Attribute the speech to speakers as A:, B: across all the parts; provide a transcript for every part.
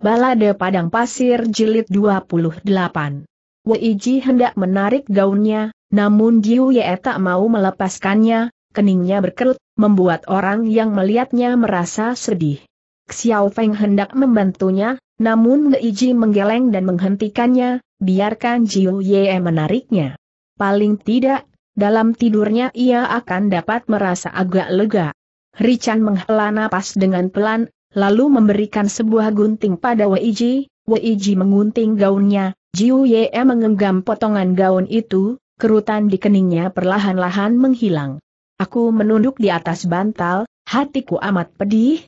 A: Balade Padang Pasir Jilid 28. Weiji hendak menarik gaunnya, namun Jiu Ye tak mau melepaskannya, keningnya berkerut, membuat orang yang melihatnya merasa sedih. Xiao Feng hendak membantunya, namun Weiji menggeleng dan menghentikannya, biarkan Jiu Ye menariknya. Paling tidak, dalam tidurnya ia akan dapat merasa agak lega. Rican menghela napas dengan pelan, lalu memberikan sebuah gunting pada Weiji, Weiji mengunting gaunnya, Jiu Ye mengenggam potongan gaun itu, kerutan di keningnya perlahan-lahan menghilang. Aku menunduk di atas bantal, hatiku amat pedih.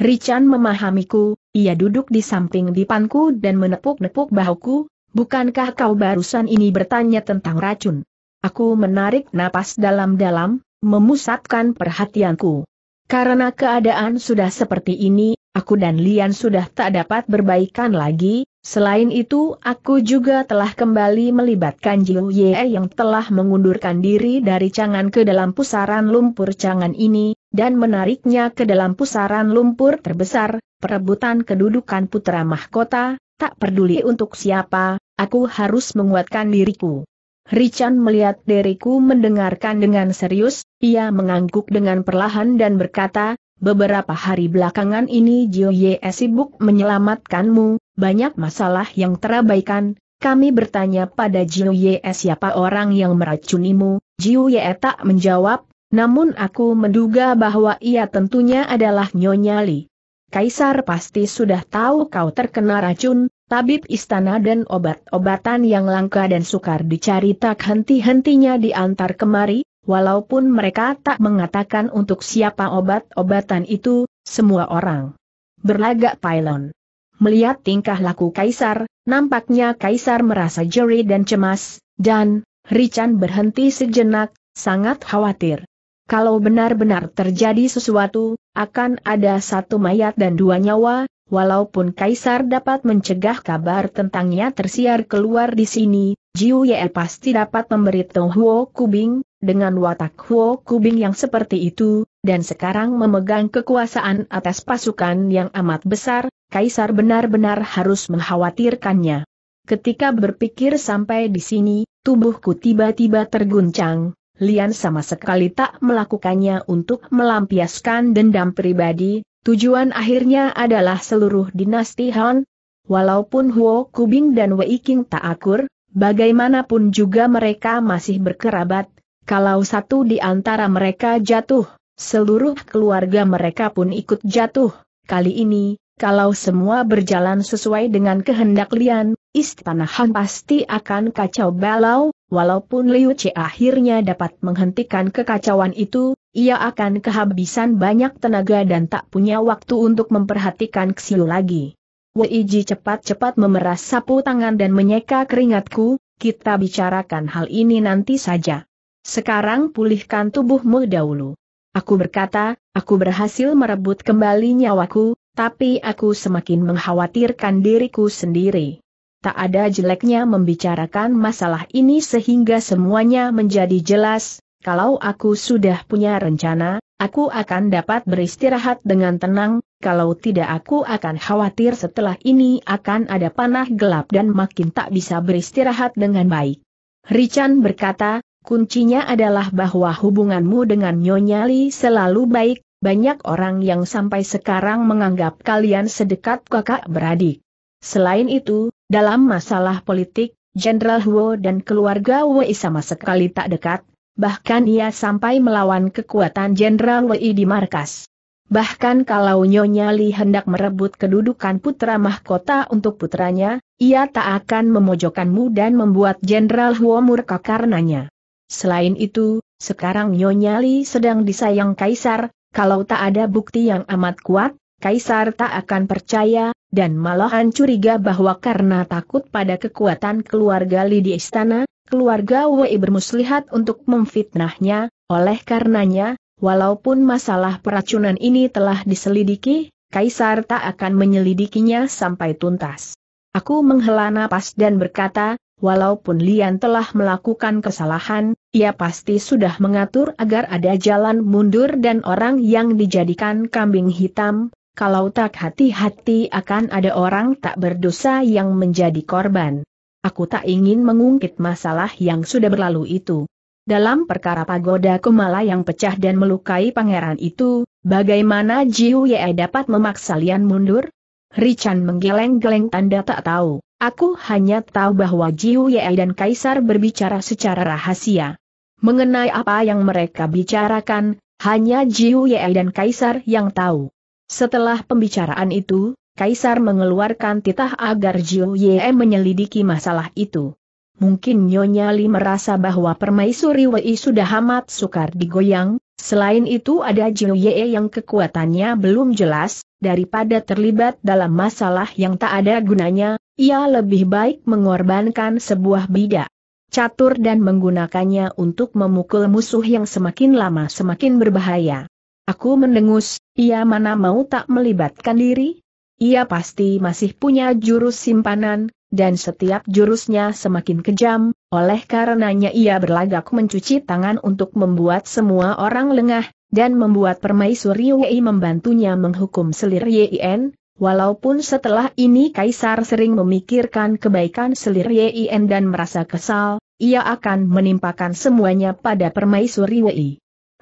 A: Richan memahamiku, ia duduk di samping dipanku dan menepuk-nepuk bahuku, bukankah kau barusan ini bertanya tentang racun? Aku menarik napas dalam-dalam, memusatkan perhatianku. Karena keadaan sudah seperti ini, aku dan Lian sudah tak dapat berbaikan lagi, selain itu aku juga telah kembali melibatkan Jiu Ye yang telah mengundurkan diri dari cangan ke dalam pusaran lumpur cangan ini, dan menariknya ke dalam pusaran lumpur terbesar, perebutan kedudukan putra mahkota, tak peduli untuk siapa, aku harus menguatkan diriku. Richan melihat deriku mendengarkan dengan serius, ia mengangguk dengan perlahan dan berkata, Beberapa hari belakangan ini Jiu Ye sibuk menyelamatkanmu, banyak masalah yang terabaikan, kami bertanya pada Jiu Ye siapa orang yang meracunimu, Jiu Ye tak menjawab, namun aku menduga bahwa ia tentunya adalah Nyonya Li. Kaisar pasti sudah tahu kau terkena racun, Tabib istana dan obat-obatan yang langka dan sukar dicari tak henti-hentinya diantar kemari, walaupun mereka tak mengatakan untuk siapa obat-obatan itu, semua orang berlagak pylon. Melihat tingkah laku kaisar, nampaknya kaisar merasa jeri dan cemas, dan, Rican berhenti sejenak, sangat khawatir. Kalau benar-benar terjadi sesuatu, akan ada satu mayat dan dua nyawa, Walaupun Kaisar dapat mencegah kabar tentangnya tersiar keluar di sini, Jiu Ye pasti dapat memberitahu Huo Kubing, dengan watak Huo Kubing yang seperti itu, dan sekarang memegang kekuasaan atas pasukan yang amat besar, Kaisar benar-benar harus mengkhawatirkannya. Ketika berpikir sampai di sini, tubuhku tiba-tiba terguncang, Lian sama sekali tak melakukannya untuk melampiaskan dendam pribadi, Tujuan akhirnya adalah seluruh dinasti Han. Walaupun Huo Kubing dan Wei Qing tak akur, bagaimanapun juga mereka masih berkerabat, kalau satu di antara mereka jatuh, seluruh keluarga mereka pun ikut jatuh. Kali ini, kalau semua berjalan sesuai dengan kehendak Lian, istana Han pasti akan kacau balau, walaupun Liu Che akhirnya dapat menghentikan kekacauan itu, ia akan kehabisan banyak tenaga dan tak punya waktu untuk memperhatikan Xiu lagi. Wei Ji cepat-cepat memeras sapu tangan dan menyeka keringatku, kita bicarakan hal ini nanti saja. Sekarang pulihkan tubuhmu dahulu. Aku berkata, aku berhasil merebut kembali nyawaku, tapi aku semakin mengkhawatirkan diriku sendiri tak ada jeleknya membicarakan masalah ini sehingga semuanya menjadi jelas, kalau aku sudah punya rencana, aku akan dapat beristirahat dengan tenang, kalau tidak aku akan khawatir setelah ini akan ada panah gelap dan makin tak bisa beristirahat dengan baik. Richan berkata, kuncinya adalah bahwa hubunganmu dengan Nyonya Li selalu baik, banyak orang yang sampai sekarang menganggap kalian sedekat kakak beradik. Selain itu, dalam masalah politik, Jenderal Huo dan keluarga Wei sama sekali tak dekat, bahkan ia sampai melawan kekuatan Jenderal Wei di markas. Bahkan kalau Nyonya Li hendak merebut kedudukan putra mahkota untuk putranya, ia tak akan memojokkanmu dan membuat Jenderal Huo murka karenanya. Selain itu, sekarang Nyonya Li sedang disayang kaisar, kalau tak ada bukti yang amat kuat, Kaisar tak akan percaya, dan malahan curiga bahwa karena takut pada kekuatan keluarga Li di istana, keluarga Wei bermuslihat untuk memfitnahnya, oleh karenanya, walaupun masalah peracunan ini telah diselidiki, Kaisar tak akan menyelidikinya sampai tuntas. Aku menghela napas dan berkata, walaupun Lian telah melakukan kesalahan, ia pasti sudah mengatur agar ada jalan mundur dan orang yang dijadikan kambing hitam, kalau tak hati-hati akan ada orang tak berdosa yang menjadi korban. Aku tak ingin mengungkit masalah yang sudah berlalu itu. Dalam perkara pagoda Kumala yang pecah dan melukai pangeran itu, bagaimana Jiu Ye dapat memaksa Lian mundur? Richan menggeleng-geleng tanda tak tahu. Aku hanya tahu bahwa Jiu Ye dan Kaisar berbicara secara rahasia. Mengenai apa yang mereka bicarakan, hanya Jiu Ye dan Kaisar yang tahu. Setelah pembicaraan itu, Kaisar mengeluarkan titah agar Jiu Ye menyelidiki masalah itu. Mungkin Nyonya Li merasa bahwa permaisuri Wei sudah amat sukar digoyang, selain itu ada Jiu Ye yang kekuatannya belum jelas, daripada terlibat dalam masalah yang tak ada gunanya, ia lebih baik mengorbankan sebuah bidak. Catur dan menggunakannya untuk memukul musuh yang semakin lama semakin berbahaya. Aku mendengus, ia mana mau tak melibatkan diri? Ia pasti masih punya jurus simpanan, dan setiap jurusnya semakin kejam, oleh karenanya ia berlagak mencuci tangan untuk membuat semua orang lengah, dan membuat permaisuri Wei membantunya menghukum selir Yin, Walaupun setelah ini Kaisar sering memikirkan kebaikan selir Yin dan merasa kesal, ia akan menimpakan semuanya pada permaisuri Wei.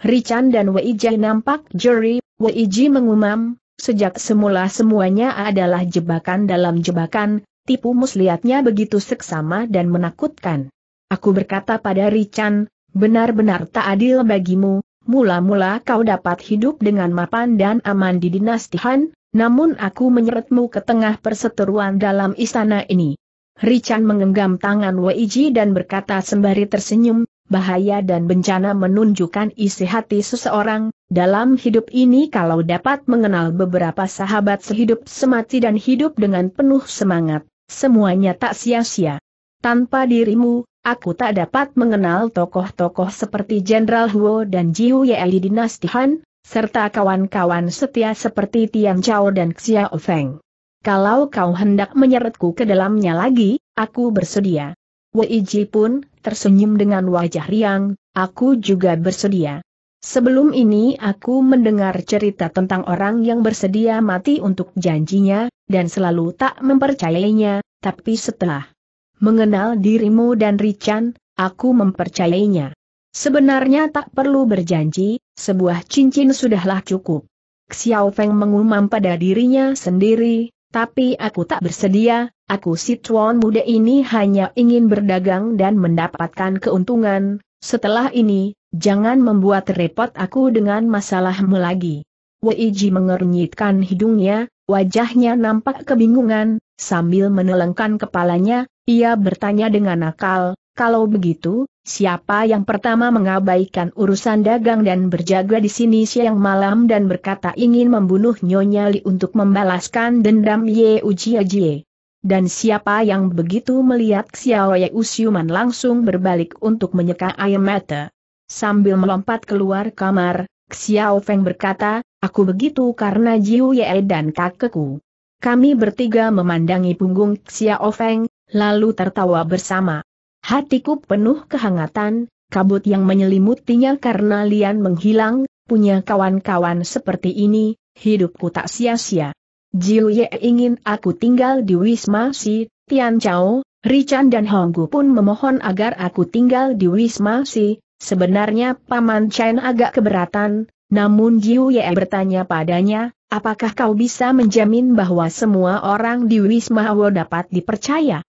A: Richan dan Wei Jai nampak jeri Wei Ji mengumam, sejak semula semuanya adalah jebakan dalam jebakan, tipu muslihatnya begitu seksama dan menakutkan. Aku berkata pada Richan, benar-benar tak adil bagimu, mula-mula kau dapat hidup dengan mapan dan aman di dinasti Han, namun aku menyeretmu ke tengah perseteruan dalam istana ini. Richan mengenggam tangan Wei Ji dan berkata sembari tersenyum, bahaya dan bencana menunjukkan isi hati seseorang, dalam hidup ini kalau dapat mengenal beberapa sahabat sehidup semati dan hidup dengan penuh semangat, semuanya tak sia-sia. Tanpa dirimu, aku tak dapat mengenal tokoh-tokoh seperti Jenderal Huo dan Jiu Ye di dinasti Han, serta kawan-kawan setia seperti Tian Chao dan Xiao Feng. Kalau kau hendak menyeretku ke dalamnya lagi, aku bersedia. Wei Ji pun tersenyum dengan wajah riang, aku juga bersedia. Sebelum ini aku mendengar cerita tentang orang yang bersedia mati untuk janjinya, dan selalu tak mempercayainya, tapi setelah mengenal dirimu dan Richan, aku mempercayainya. Sebenarnya tak perlu berjanji, sebuah cincin sudahlah cukup. Xiao Feng mengumam pada dirinya sendiri, tapi aku tak bersedia, aku si tuan muda ini hanya ingin berdagang dan mendapatkan keuntungan, setelah ini, jangan membuat repot aku dengan masalahmu lagi. Weiji mengernyitkan hidungnya, wajahnya nampak kebingungan, sambil menelengkan kepalanya, ia bertanya dengan nakal. Kalau begitu, siapa yang pertama mengabaikan urusan dagang dan berjaga di sini siang malam dan berkata ingin membunuh Nyonya Li untuk membalaskan dendam Ye Uji Jie? Dan siapa yang begitu melihat Xiao Ye Usiuman langsung berbalik untuk menyeka air mata? Sambil melompat keluar kamar, Xiao Feng berkata, aku begitu karena Jiu Ye dan kakekku. Kami bertiga memandangi punggung Xiao Feng, lalu tertawa bersama. Hatiku penuh kehangatan, kabut yang menyelimutinya karena Lian menghilang, punya kawan-kawan seperti ini, hidupku tak sia-sia. Jiu Ye ingin aku tinggal di Wisma Si, Tian Chao, Richan dan Honggu pun memohon agar aku tinggal di Wisma Si, sebenarnya Paman Chen agak keberatan, namun Jiu Ye bertanya padanya, apakah kau bisa menjamin bahwa semua orang di Wisma Wo dapat dipercaya?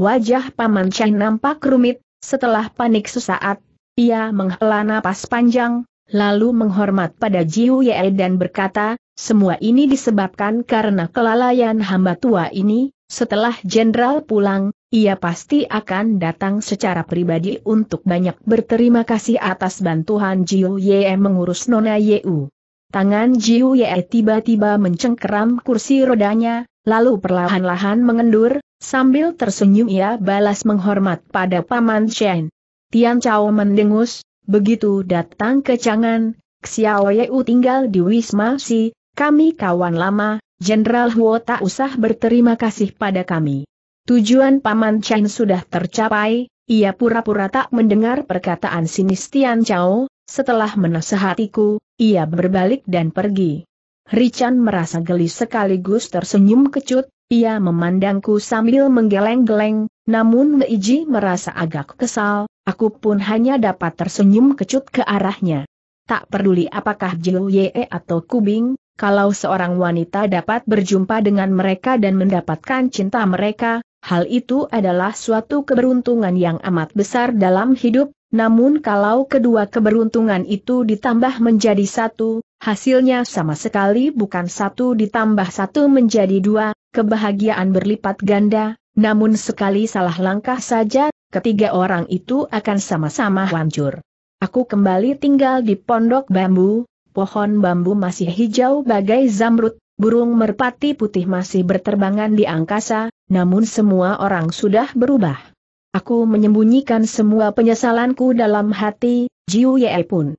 A: Wajah Paman Chai nampak rumit, setelah panik sesaat, ia menghela napas panjang, lalu menghormat pada Ji Ye dan berkata, semua ini disebabkan karena kelalaian hamba tua ini, setelah jenderal pulang, ia pasti akan datang secara pribadi untuk banyak berterima kasih atas bantuan Ji Ye mengurus Nona Yeu. Tangan Ji Ye tiba-tiba mencengkeram kursi rodanya, lalu perlahan-lahan mengendur, Sambil tersenyum ia balas menghormat pada Paman Shen. Tian Chao mendengus, begitu datang ke Changan, Xiao Yeu tinggal di Wisma Si, kami kawan lama, Jenderal Huo tak usah berterima kasih pada kami. Tujuan Paman Chen sudah tercapai, ia pura-pura tak mendengar perkataan sinis Tian Chao, setelah menasehatiku, ia berbalik dan pergi. Richan merasa geli sekaligus tersenyum kecut, ia memandangku sambil menggeleng-geleng, namun Meiji merasa agak kesal, aku pun hanya dapat tersenyum kecut ke arahnya. Tak peduli apakah Jiu Ye atau Kubing, kalau seorang wanita dapat berjumpa dengan mereka dan mendapatkan cinta mereka, hal itu adalah suatu keberuntungan yang amat besar dalam hidup, namun kalau kedua keberuntungan itu ditambah menjadi satu, hasilnya sama sekali bukan satu ditambah satu menjadi dua, kebahagiaan berlipat ganda, namun sekali salah langkah saja, ketiga orang itu akan sama-sama hancur. Aku kembali tinggal di pondok bambu, pohon bambu masih hijau bagai zamrud, burung merpati putih masih berterbangan di angkasa, namun semua orang sudah berubah. Aku menyembunyikan semua penyesalanku dalam hati, Jiu Ye pun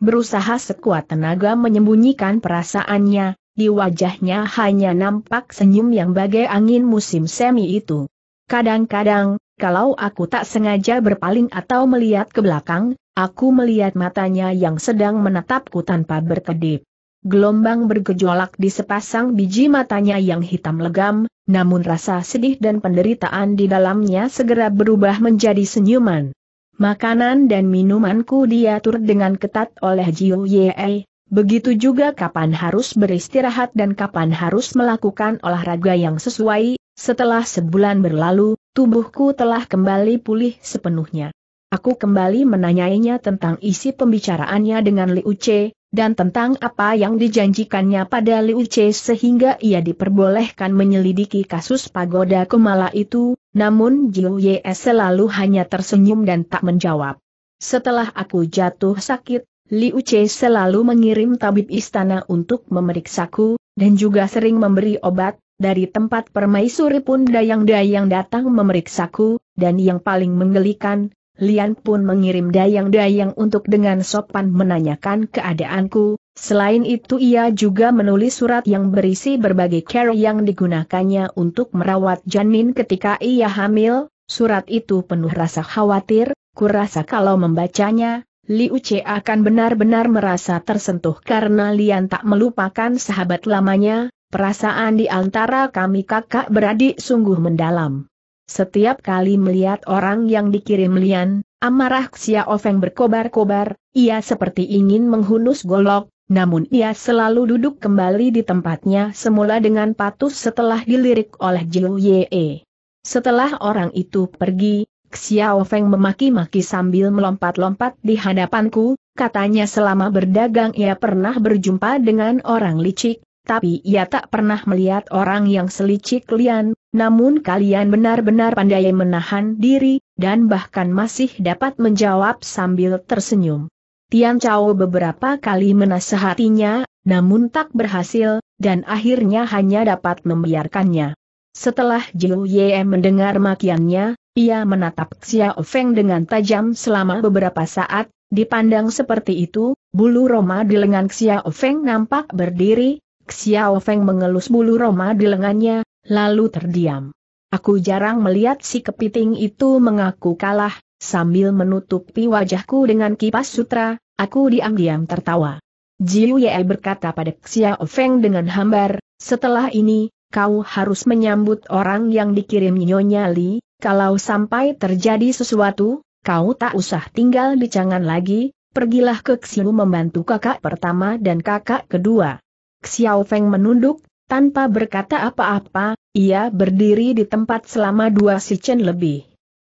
A: berusaha sekuat tenaga menyembunyikan perasaannya, di wajahnya hanya nampak senyum yang bagai angin musim semi itu. Kadang-kadang, kalau aku tak sengaja berpaling atau melihat ke belakang, aku melihat matanya yang sedang menatapku tanpa berkedip. Gelombang bergejolak di sepasang biji matanya yang hitam legam, namun rasa sedih dan penderitaan di dalamnya segera berubah menjadi senyuman. Makanan dan minumanku diatur dengan ketat oleh Jiu Yei, Begitu juga kapan harus beristirahat dan kapan harus melakukan olahraga yang sesuai, setelah sebulan berlalu, tubuhku telah kembali pulih sepenuhnya. Aku kembali menanyainya tentang isi pembicaraannya dengan Liu Che, dan tentang apa yang dijanjikannya pada Liu Che sehingga ia diperbolehkan menyelidiki kasus pagoda Kumala itu, namun Jiu Ye selalu hanya tersenyum dan tak menjawab. Setelah aku jatuh sakit, Li Uce selalu mengirim tabib istana untuk memeriksaku, dan juga sering memberi obat, dari tempat permaisuri pun dayang-dayang datang memeriksaku, dan yang paling menggelikan, Lian pun mengirim dayang-dayang untuk dengan sopan menanyakan keadaanku, selain itu ia juga menulis surat yang berisi berbagai care yang digunakannya untuk merawat janin ketika ia hamil, surat itu penuh rasa khawatir, kurasa kalau membacanya, Li Che akan benar-benar merasa tersentuh karena Lian tak melupakan sahabat lamanya, perasaan di antara kami kakak beradik sungguh mendalam. Setiap kali melihat orang yang dikirim Lian, amarah Xia Ofeng berkobar-kobar, ia seperti ingin menghunus golok, namun ia selalu duduk kembali di tempatnya semula dengan patuh setelah dilirik oleh Jiu Ye. Setelah orang itu pergi, Xiao Feng memaki-maki sambil melompat-lompat di hadapanku, katanya selama berdagang ia pernah berjumpa dengan orang licik, tapi ia tak pernah melihat orang yang selicik lian, namun kalian benar-benar pandai menahan diri, dan bahkan masih dapat menjawab sambil tersenyum. Tian Chao beberapa kali menasehatinya, namun tak berhasil, dan akhirnya hanya dapat membiarkannya. Setelah Jiu Ye mendengar makiannya, ia menatap Xiao Feng dengan tajam selama beberapa saat, dipandang seperti itu, bulu Roma di lengan Xiao Feng nampak berdiri, Xiao Feng mengelus bulu Roma di lengannya, lalu terdiam. Aku jarang melihat si kepiting itu mengaku kalah, sambil menutupi wajahku dengan kipas sutra, aku diam-diam tertawa. Jiu Ye berkata pada Xiao Feng dengan hambar, setelah ini, kau harus menyambut orang yang dikirim Nyonya Li, kalau sampai terjadi sesuatu, kau tak usah tinggal di Cangan lagi, pergilah ke Xiu membantu kakak pertama dan kakak kedua. Xiao Feng menunduk, tanpa berkata apa-apa, ia berdiri di tempat selama dua sichen lebih.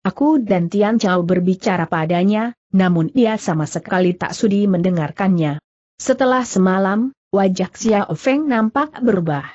A: Aku dan Tian Chao berbicara padanya, namun ia sama sekali tak sudi mendengarkannya. Setelah semalam, wajah Xiao Feng nampak berubah.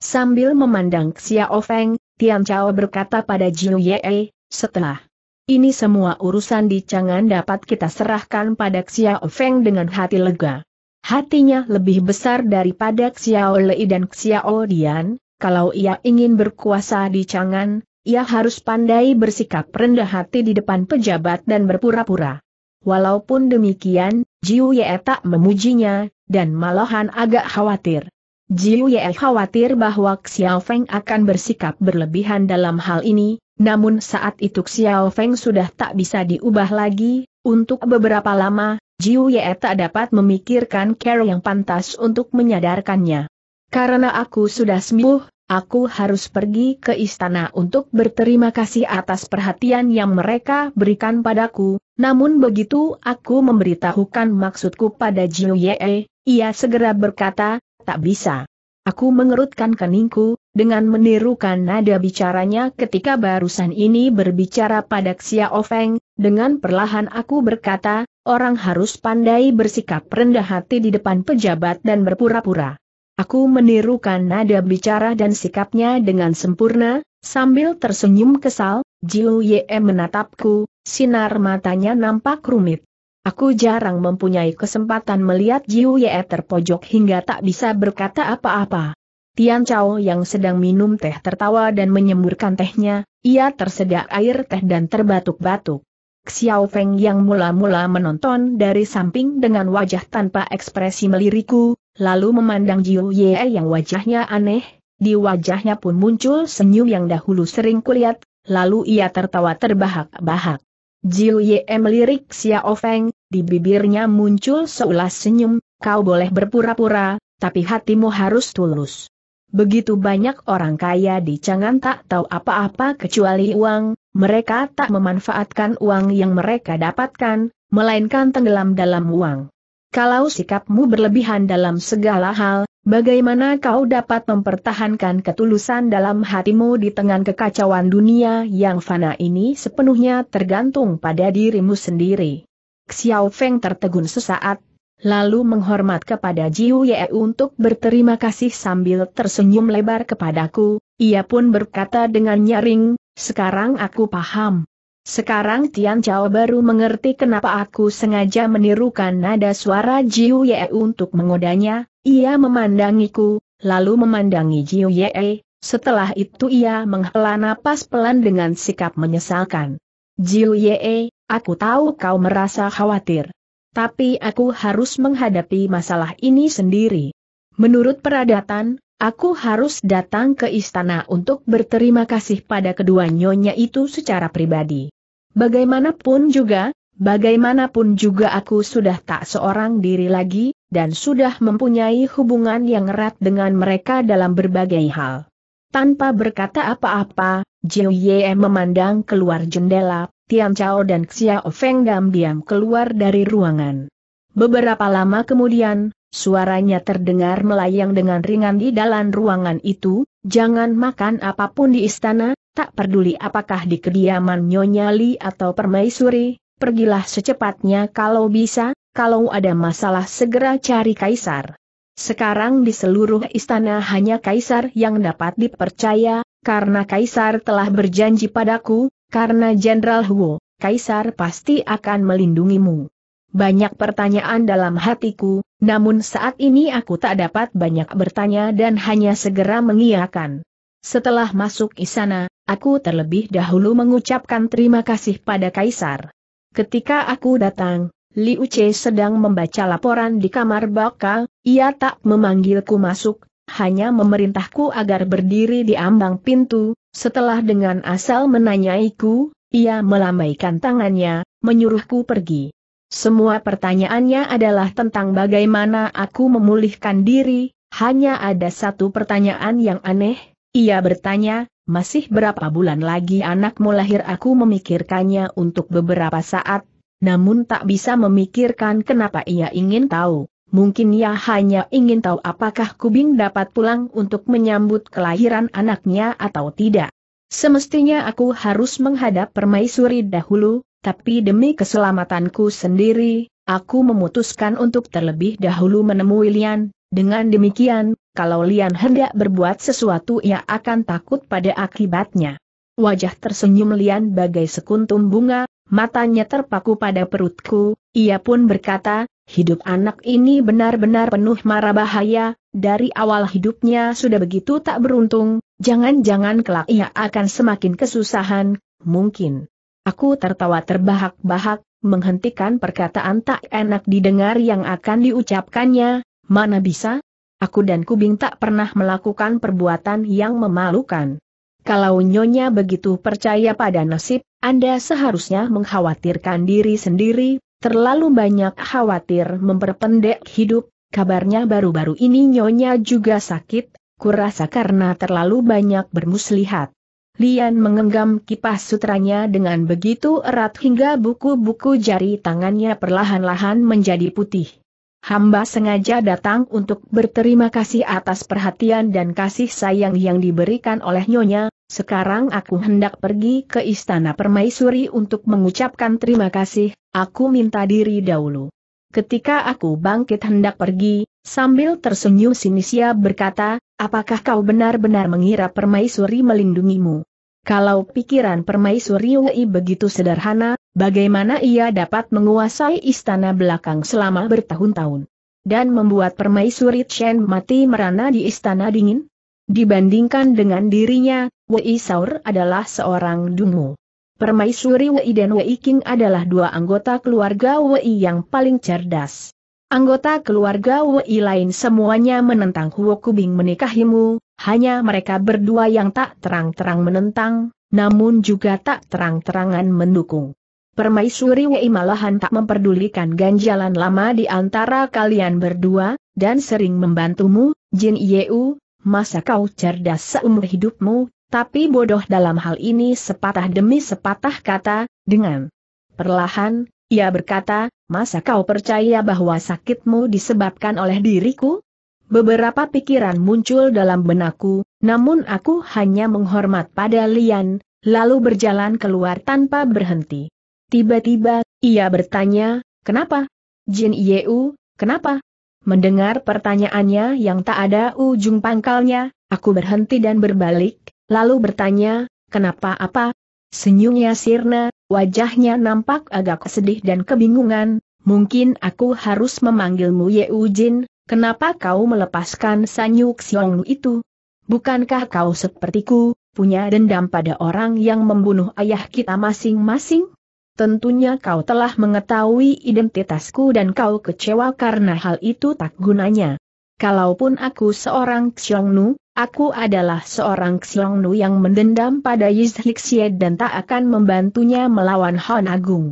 A: Sambil memandang Xiao Feng, Tian Chao berkata pada Jiu Ye, setelah ini semua urusan di Chang'an dapat kita serahkan pada Xiao Feng dengan hati lega. Hatinya lebih besar daripada Xiao Lei dan Xiao Dian, kalau ia ingin berkuasa di Chang'an, ia harus pandai bersikap rendah hati di depan pejabat dan berpura-pura. Walaupun demikian, Jiu Ye tak memujinya, dan malahan agak khawatir. Jiu Ye khawatir bahwa Xiao Feng akan bersikap berlebihan dalam hal ini, namun saat itu Xiao Feng sudah tak bisa diubah lagi, untuk beberapa lama, Jiu Ye tak dapat memikirkan Carol yang pantas untuk menyadarkannya. Karena aku sudah sembuh, aku harus pergi ke istana untuk berterima kasih atas perhatian yang mereka berikan padaku, namun begitu aku memberitahukan maksudku pada Jiu Ye, ia segera berkata, tak bisa. Aku mengerutkan keningku, dengan menirukan nada bicaranya ketika barusan ini berbicara pada Xia Ofeng, dengan perlahan aku berkata, orang harus pandai bersikap rendah hati di depan pejabat dan berpura-pura. Aku menirukan nada bicara dan sikapnya dengan sempurna, sambil tersenyum kesal, Jiu Ye menatapku, sinar matanya nampak rumit. Aku jarang mempunyai kesempatan melihat Jiu Ye terpojok hingga tak bisa berkata apa-apa. Tian Chao yang sedang minum teh tertawa dan menyemburkan tehnya, ia tersedak air teh dan terbatuk-batuk. Xiao Feng yang mula-mula menonton dari samping dengan wajah tanpa ekspresi meliriku, lalu memandang Jiu Ye yang wajahnya aneh, di wajahnya pun muncul senyum yang dahulu sering kulihat, lalu ia tertawa terbahak-bahak. Jiu Ye melirik Xiao Feng, di bibirnya muncul seulas senyum, kau boleh berpura-pura, tapi hatimu harus tulus. Begitu banyak orang kaya di Changan tak tahu apa-apa kecuali uang, mereka tak memanfaatkan uang yang mereka dapatkan, melainkan tenggelam dalam uang. Kalau sikapmu berlebihan dalam segala hal, Bagaimana kau dapat mempertahankan ketulusan dalam hatimu di tengah kekacauan dunia yang fana ini sepenuhnya tergantung pada dirimu sendiri? Xiao Feng tertegun sesaat, lalu menghormat kepada Jiu Ye untuk berterima kasih sambil tersenyum lebar kepadaku, ia pun berkata dengan nyaring, sekarang aku paham. Sekarang Tian Chao baru mengerti kenapa aku sengaja menirukan nada suara Jiu Ye untuk mengodanya, ia memandangiku, lalu memandangi Jiu Ye, setelah itu ia menghela napas pelan dengan sikap menyesalkan. Jiu Ye, aku tahu kau merasa khawatir. Tapi aku harus menghadapi masalah ini sendiri. Menurut peradatan, aku harus datang ke istana untuk berterima kasih pada kedua nyonya itu secara pribadi. Bagaimanapun juga, bagaimanapun juga aku sudah tak seorang diri lagi, dan sudah mempunyai hubungan yang erat dengan mereka dalam berbagai hal. Tanpa berkata apa-apa, Jiu Ye memandang keluar jendela, Tian Chao dan Xiao Feng diam-diam keluar dari ruangan. Beberapa lama kemudian, suaranya terdengar melayang dengan ringan di dalam ruangan itu, jangan makan apapun di istana, tak peduli apakah di kediaman Nyonya Li atau Permaisuri, pergilah secepatnya kalau bisa, kalau ada masalah segera cari kaisar. Sekarang di seluruh istana hanya kaisar yang dapat dipercaya, karena kaisar telah berjanji padaku, karena Jenderal Huo, kaisar pasti akan melindungimu. Banyak pertanyaan dalam hatiku, namun saat ini aku tak dapat banyak bertanya dan hanya segera mengiakan. Setelah masuk istana, aku terlebih dahulu mengucapkan terima kasih pada Kaisar. Ketika aku datang, Liu Che sedang membaca laporan di kamar bakal. ia tak memanggilku masuk, hanya memerintahku agar berdiri di ambang pintu, setelah dengan asal menanyaiku, ia melambaikan tangannya, menyuruhku pergi. Semua pertanyaannya adalah tentang bagaimana aku memulihkan diri, hanya ada satu pertanyaan yang aneh, ia bertanya, masih berapa bulan lagi anakmu lahir aku memikirkannya untuk beberapa saat, namun tak bisa memikirkan kenapa ia ingin tahu. Mungkin ia hanya ingin tahu apakah Kubing dapat pulang untuk menyambut kelahiran anaknya atau tidak. Semestinya aku harus menghadap permaisuri dahulu, tapi demi keselamatanku sendiri, aku memutuskan untuk terlebih dahulu menemui Lian. Dengan demikian, kalau Lian hendak berbuat sesuatu ia akan takut pada akibatnya. Wajah tersenyum Lian bagai sekuntum bunga, matanya terpaku pada perutku, ia pun berkata, hidup anak ini benar-benar penuh mara bahaya, dari awal hidupnya sudah begitu tak beruntung, jangan-jangan kelak ia akan semakin kesusahan, mungkin. Aku tertawa terbahak-bahak, menghentikan perkataan tak enak didengar yang akan diucapkannya, mana bisa? Aku dan Kubing tak pernah melakukan perbuatan yang memalukan. Kalau Nyonya begitu percaya pada nasib, Anda seharusnya mengkhawatirkan diri sendiri, terlalu banyak khawatir memperpendek hidup, kabarnya baru-baru ini Nyonya juga sakit, kurasa karena terlalu banyak bermuslihat. Lian mengenggam kipas sutranya dengan begitu erat hingga buku-buku jari tangannya perlahan-lahan menjadi putih. Hamba sengaja datang untuk berterima kasih atas perhatian dan kasih sayang yang diberikan oleh Nyonya, sekarang aku hendak pergi ke istana permaisuri untuk mengucapkan terima kasih, aku minta diri dahulu. Ketika aku bangkit hendak pergi, sambil tersenyum Sinisia berkata, apakah kau benar-benar mengira permaisuri melindungimu? Kalau pikiran permaisuri Wei begitu sederhana, bagaimana ia dapat menguasai istana belakang selama bertahun-tahun? Dan membuat permaisuri Chen mati merana di istana dingin? Dibandingkan dengan dirinya, Wei Saur adalah seorang dungu. Permaisuri Wei dan Wei King adalah dua anggota keluarga Wei yang paling cerdas. Anggota keluarga Wei lain semuanya menentang Huo Kubing menikahimu, hanya mereka berdua yang tak terang-terang menentang, namun juga tak terang-terangan mendukung. Permaisuri Wei malahan tak memperdulikan ganjalan lama di antara kalian berdua, dan sering membantumu, Jin Yeu, masa kau cerdas seumur hidupmu, tapi bodoh dalam hal ini sepatah demi sepatah kata, dengan perlahan, ia berkata, masa kau percaya bahwa sakitmu disebabkan oleh diriku? Beberapa pikiran muncul dalam benakku, namun aku hanya menghormat pada Lian, lalu berjalan keluar tanpa berhenti. Tiba-tiba, ia bertanya, kenapa? Jin Yeu, kenapa? Mendengar pertanyaannya yang tak ada ujung pangkalnya, aku berhenti dan berbalik, Lalu bertanya, kenapa apa? Senyumnya sirna, wajahnya nampak agak sedih dan kebingungan, mungkin aku harus memanggilmu Ye Ujin, kenapa kau melepaskan Sanyuk Lu itu? Bukankah kau sepertiku, punya dendam pada orang yang membunuh ayah kita masing-masing? Tentunya kau telah mengetahui identitasku dan kau kecewa karena hal itu tak gunanya. Kalaupun aku seorang Xiongnu, Aku adalah seorang Xiongnu yang mendendam pada Yizhixie dan tak akan membantunya melawan Hon Agung.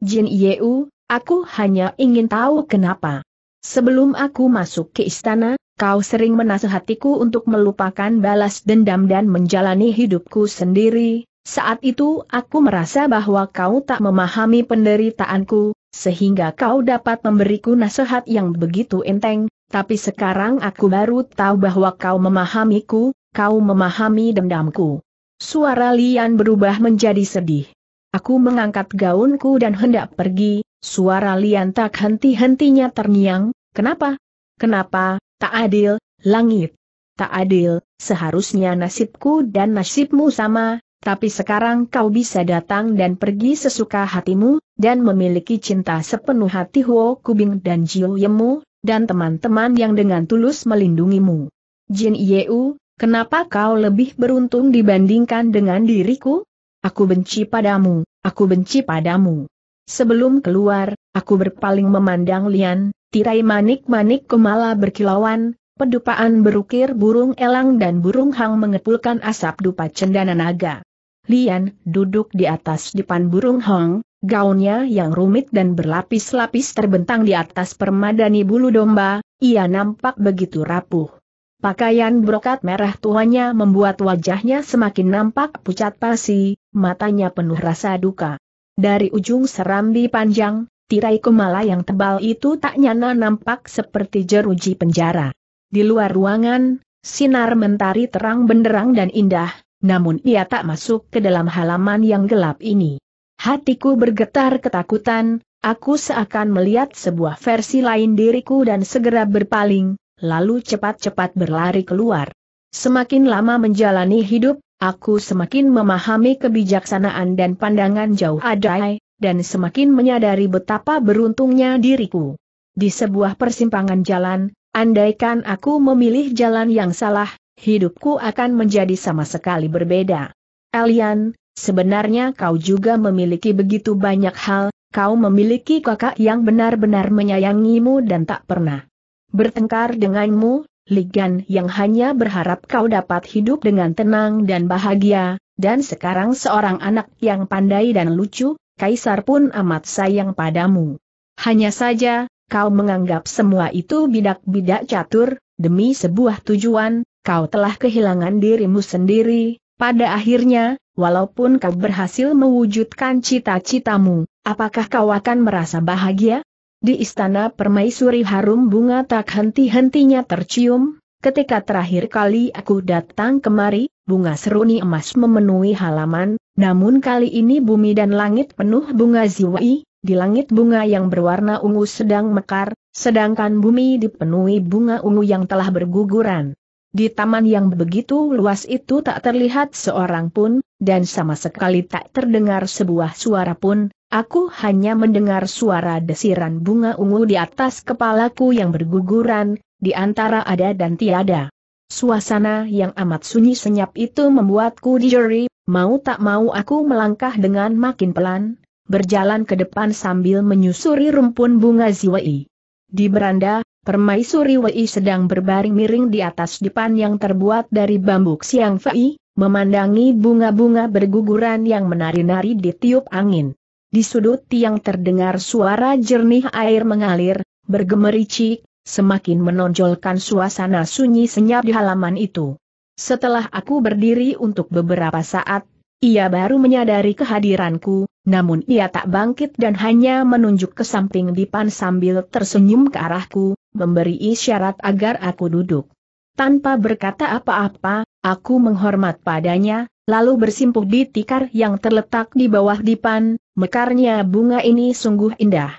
A: Jin Yeu, aku hanya ingin tahu kenapa. Sebelum aku masuk ke istana, kau sering menasehatiku untuk melupakan balas dendam dan menjalani hidupku sendiri. Saat itu aku merasa bahwa kau tak memahami penderitaanku, sehingga kau dapat memberiku nasihat yang begitu enteng, tapi sekarang aku baru tahu bahwa kau memahamiku, kau memahami dendamku. Suara Lian berubah menjadi sedih. Aku mengangkat gaunku dan hendak pergi, suara Lian tak henti-hentinya terngiang, kenapa? Kenapa, tak adil, langit. Tak adil, seharusnya nasibku dan nasibmu sama, tapi sekarang kau bisa datang dan pergi sesuka hatimu, dan memiliki cinta sepenuh hati Huo Kubing dan Jiu Yemu, dan teman-teman yang dengan tulus melindungimu. Jin Yeu, kenapa kau lebih beruntung dibandingkan dengan diriku? Aku benci padamu, aku benci padamu. Sebelum keluar, aku berpaling memandang Lian, tirai manik-manik kemala berkilauan, pedupaan berukir burung elang dan burung hang mengepulkan asap dupa cendana naga. Lian duduk di atas dipan burung Hong, gaunnya yang rumit dan berlapis-lapis terbentang di atas permadani bulu domba, ia nampak begitu rapuh. Pakaian brokat merah tuanya membuat wajahnya semakin nampak pucat pasi, matanya penuh rasa duka. Dari ujung serambi panjang, tirai kumala yang tebal itu tak nyana nampak seperti jeruji penjara. Di luar ruangan, sinar mentari terang benderang dan indah, namun ia tak masuk ke dalam halaman yang gelap ini. Hatiku bergetar ketakutan, aku seakan melihat sebuah versi lain diriku dan segera berpaling, lalu cepat-cepat berlari keluar. Semakin lama menjalani hidup, aku semakin memahami kebijaksanaan dan pandangan jauh adai, dan semakin menyadari betapa beruntungnya diriku. Di sebuah persimpangan jalan, andaikan aku memilih jalan yang salah, hidupku akan menjadi sama sekali berbeda. Elian, sebenarnya kau juga memiliki begitu banyak hal, kau memiliki kakak yang benar-benar menyayangimu dan tak pernah bertengkar denganmu, Ligan yang hanya berharap kau dapat hidup dengan tenang dan bahagia, dan sekarang seorang anak yang pandai dan lucu, Kaisar pun amat sayang padamu. Hanya saja, kau menganggap semua itu bidak-bidak catur, demi sebuah tujuan, kau telah kehilangan dirimu sendiri, pada akhirnya, walaupun kau berhasil mewujudkan cita-citamu, apakah kau akan merasa bahagia? Di istana permaisuri harum bunga tak henti-hentinya tercium, ketika terakhir kali aku datang kemari, bunga seruni emas memenuhi halaman, namun kali ini bumi dan langit penuh bunga ziwai, di langit bunga yang berwarna ungu sedang mekar, sedangkan bumi dipenuhi bunga ungu yang telah berguguran. Di taman yang begitu luas itu tak terlihat seorang pun, dan sama sekali tak terdengar sebuah suara pun, aku hanya mendengar suara desiran bunga ungu di atas kepalaku yang berguguran, di antara ada dan tiada. Suasana yang amat sunyi senyap itu membuatku dijeri, mau tak mau aku melangkah dengan makin pelan, berjalan ke depan sambil menyusuri rumpun bunga ziwai. Di beranda, Permaisuri Wei sedang berbaring miring di atas dipan yang terbuat dari bambu siang Fei, memandangi bunga-bunga berguguran yang menari-nari di tiup angin. Di sudut tiang terdengar suara jernih air mengalir, bergemericik, semakin menonjolkan suasana sunyi senyap di halaman itu. Setelah aku berdiri untuk beberapa saat, ia baru menyadari kehadiranku, namun ia tak bangkit dan hanya menunjuk ke samping dipan sambil tersenyum ke arahku, memberi isyarat agar aku duduk. Tanpa berkata apa-apa, aku menghormat padanya, lalu bersimpuh di tikar yang terletak di bawah dipan, mekarnya bunga ini sungguh indah.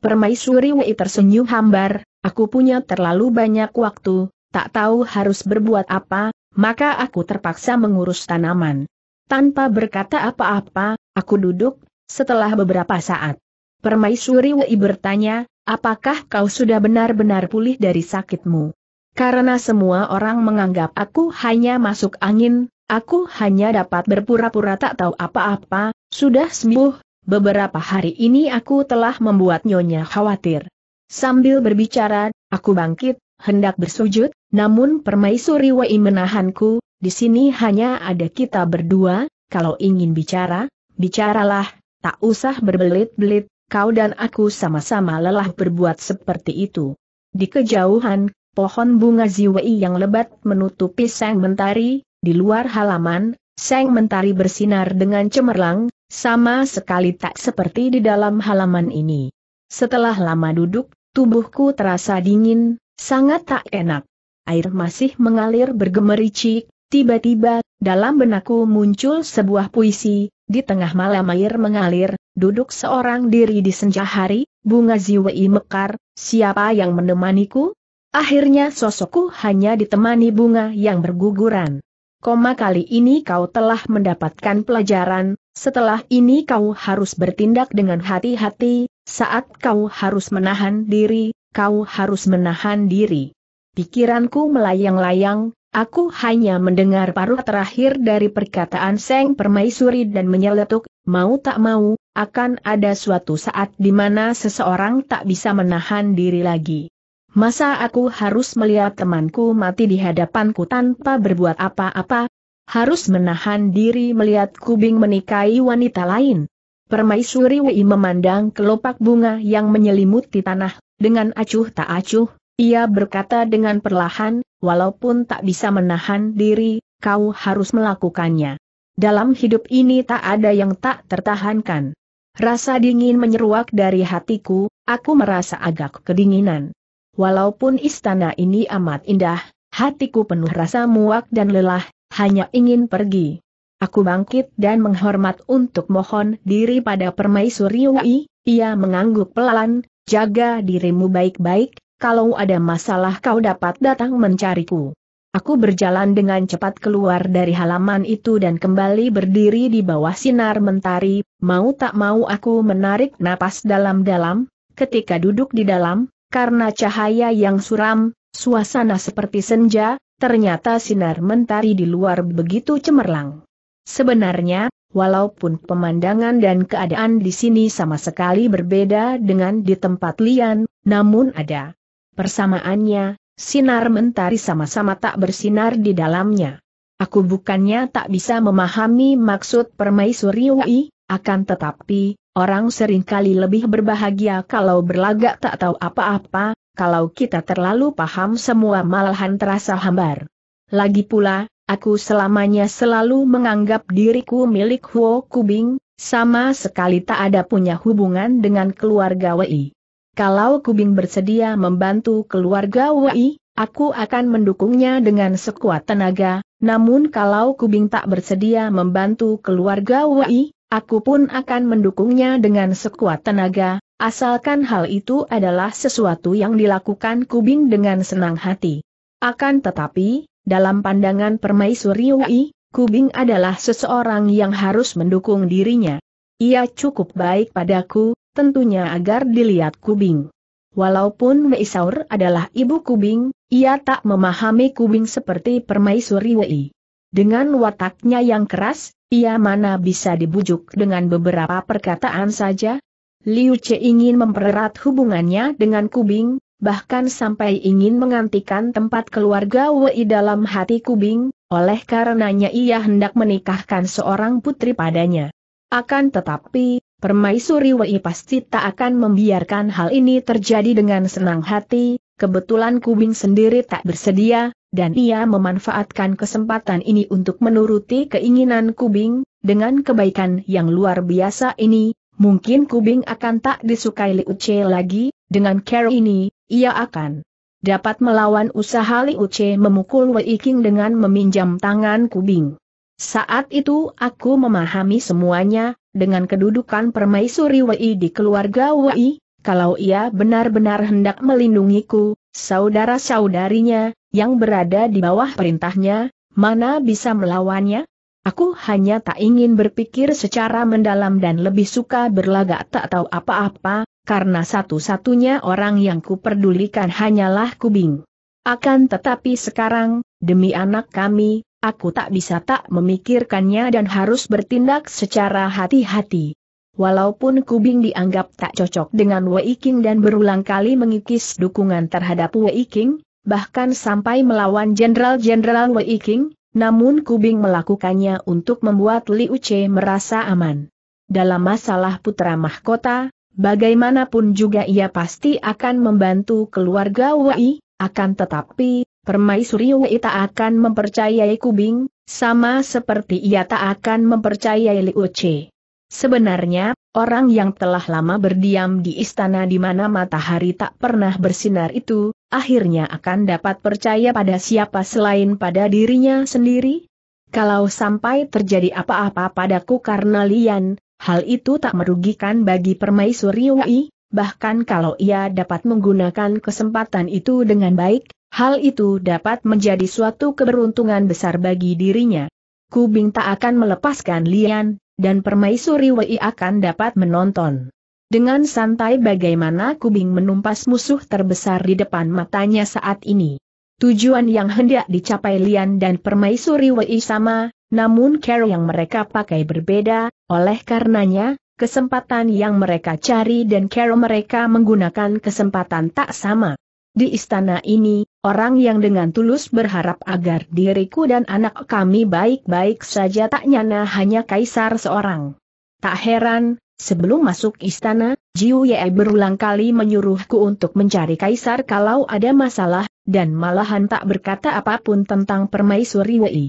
A: Permaisuri Wei tersenyum hambar, aku punya terlalu banyak waktu, tak tahu harus berbuat apa, maka aku terpaksa mengurus tanaman. Tanpa berkata apa-apa, aku duduk, setelah beberapa saat. Permaisuri Wei bertanya, apakah kau sudah benar-benar pulih dari sakitmu? Karena semua orang menganggap aku hanya masuk angin, aku hanya dapat berpura-pura tak tahu apa-apa, sudah sembuh, beberapa hari ini aku telah membuat nyonya khawatir. Sambil berbicara, aku bangkit, hendak bersujud, namun permaisuri Wei menahanku, di sini hanya ada kita berdua, kalau ingin bicara, bicaralah, tak usah berbelit-belit, kau dan aku sama-sama lelah berbuat seperti itu. Di kejauhan, pohon bunga ziwei yang lebat menutupi sang mentari, di luar halaman, sang mentari bersinar dengan cemerlang, sama sekali tak seperti di dalam halaman ini. Setelah lama duduk, tubuhku terasa dingin, sangat tak enak. Air masih mengalir bergemericik, tiba-tiba, dalam benakku muncul sebuah puisi, di tengah malam air mengalir, duduk seorang diri di senja hari, bunga ziwei mekar, siapa yang menemaniku? Akhirnya sosokku hanya ditemani bunga yang berguguran. Koma kali ini kau telah mendapatkan pelajaran, setelah ini kau harus bertindak dengan hati-hati, saat kau harus menahan diri, kau harus menahan diri. Pikiranku melayang-layang, aku hanya mendengar paruh terakhir dari perkataan Seng Permaisuri dan menyeletuk, mau tak mau, akan ada suatu saat di mana seseorang tak bisa menahan diri lagi. Masa aku harus melihat temanku mati di hadapanku tanpa berbuat apa-apa? Harus menahan diri melihat kubing menikahi wanita lain. Permaisuri Wei memandang kelopak bunga yang menyelimuti tanah, dengan acuh tak acuh, ia berkata dengan perlahan, walaupun tak bisa menahan diri, kau harus melakukannya. Dalam hidup ini tak ada yang tak tertahankan. Rasa dingin menyeruak dari hatiku, aku merasa agak kedinginan. Walaupun istana ini amat indah, hatiku penuh rasa muak dan lelah, hanya ingin pergi. Aku bangkit dan menghormat untuk mohon diri pada permaisuri Wei. ia mengangguk pelan, jaga dirimu baik-baik, kalau ada masalah kau dapat datang mencariku. Aku berjalan dengan cepat keluar dari halaman itu dan kembali berdiri di bawah sinar mentari, mau tak mau aku menarik napas dalam-dalam, ketika duduk di dalam, karena cahaya yang suram, suasana seperti senja, ternyata sinar mentari di luar begitu cemerlang. Sebenarnya, walaupun pemandangan dan keadaan di sini sama sekali berbeda dengan di tempat lian, namun ada persamaannya, sinar mentari sama-sama tak bersinar di dalamnya. Aku bukannya tak bisa memahami maksud permaisuri Wai, akan tetapi, orang seringkali lebih berbahagia kalau berlagak tak tahu apa-apa, kalau kita terlalu paham semua malahan terasa hambar. Lagi pula, aku selamanya selalu menganggap diriku milik Huo Kubing, sama sekali tak ada punya hubungan dengan keluarga Wei. Kalau Kubing bersedia membantu keluarga Wei, aku akan mendukungnya dengan sekuat tenaga, namun kalau Kubing tak bersedia membantu keluarga Wei, aku pun akan mendukungnya dengan sekuat tenaga, asalkan hal itu adalah sesuatu yang dilakukan Kubing dengan senang hati. Akan tetapi, dalam pandangan permaisuri Wei, Kubing adalah seseorang yang harus mendukung dirinya. Ia cukup baik padaku, tentunya agar dilihat Kubing. Walaupun Meisaur adalah ibu Kubing, ia tak memahami Kubing seperti permaisuri Wei. Dengan wataknya yang keras, ia mana bisa dibujuk dengan beberapa perkataan saja? Liu Che ingin mempererat hubungannya dengan Kubing, bahkan sampai ingin mengantikan tempat keluarga Wei dalam hati Kubing, oleh karenanya ia hendak menikahkan seorang putri padanya. Akan tetapi, Permaisuri Wei pasti tak akan membiarkan hal ini terjadi dengan senang hati, kebetulan Kubing sendiri tak bersedia, dan ia memanfaatkan kesempatan ini untuk menuruti keinginan Kubing, dengan kebaikan yang luar biasa ini, mungkin Kubing akan tak disukai Liu Che lagi, dengan care ini, ia akan dapat melawan usaha Liu Che memukul Wei King dengan meminjam tangan Kubing. Saat itu aku memahami semuanya, dengan kedudukan permaisuri Wei di keluarga Wei, kalau ia benar-benar hendak melindungiku, saudara-saudarinya, yang berada di bawah perintahnya, mana bisa melawannya? Aku hanya tak ingin berpikir secara mendalam dan lebih suka berlagak tak tahu apa-apa, karena satu-satunya orang yang kuperdulikan hanyalah Kubing. Akan tetapi sekarang, demi anak kami, Aku tak bisa tak memikirkannya dan harus bertindak secara hati-hati. Walaupun Kubing dianggap tak cocok dengan Wei King dan berulang kali mengikis dukungan terhadap Wei King, bahkan sampai melawan jenderal-jenderal Wei King, namun Kubing melakukannya untuk membuat Li Che merasa aman. Dalam masalah putra mahkota, bagaimanapun juga ia pasti akan membantu keluarga Wei, akan tetapi, Permaisuri Wei tak akan mempercayai Kubing, sama seperti ia tak akan mempercayai Liu Che. Sebenarnya, orang yang telah lama berdiam di istana di mana matahari tak pernah bersinar itu, akhirnya akan dapat percaya pada siapa selain pada dirinya sendiri? Kalau sampai terjadi apa-apa padaku karena Lian, hal itu tak merugikan bagi permaisuri Wei, bahkan kalau ia dapat menggunakan kesempatan itu dengan baik, Hal itu dapat menjadi suatu keberuntungan besar bagi dirinya. Kubing tak akan melepaskan Lian, dan permaisuri Wei akan dapat menonton. Dengan santai bagaimana Kubing menumpas musuh terbesar di depan matanya saat ini. Tujuan yang hendak dicapai Lian dan permaisuri Wei sama, namun care yang mereka pakai berbeda, oleh karenanya, kesempatan yang mereka cari dan care mereka menggunakan kesempatan tak sama. Di istana ini, Orang yang dengan tulus berharap agar diriku dan anak kami baik-baik saja tak nyana hanya kaisar seorang. Tak heran, sebelum masuk istana, Jiu Ye berulang kali menyuruhku untuk mencari kaisar kalau ada masalah, dan malahan tak berkata apapun tentang permaisuri Wei.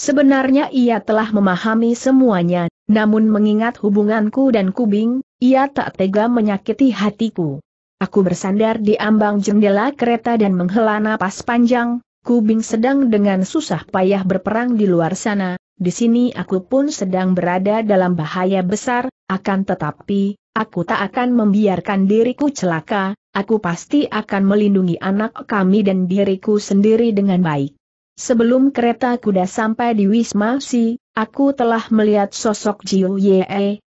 A: Sebenarnya ia telah memahami semuanya, namun mengingat hubunganku dan Kubing, ia tak tega menyakiti hatiku. Aku bersandar di ambang jendela kereta dan menghela napas panjang, Kubing sedang dengan susah payah berperang di luar sana, di sini aku pun sedang berada dalam bahaya besar, akan tetapi, aku tak akan membiarkan diriku celaka, aku pasti akan melindungi anak kami dan diriku sendiri dengan baik. Sebelum kereta kuda sampai di Wisma Si, aku telah melihat sosok Jiu Ye,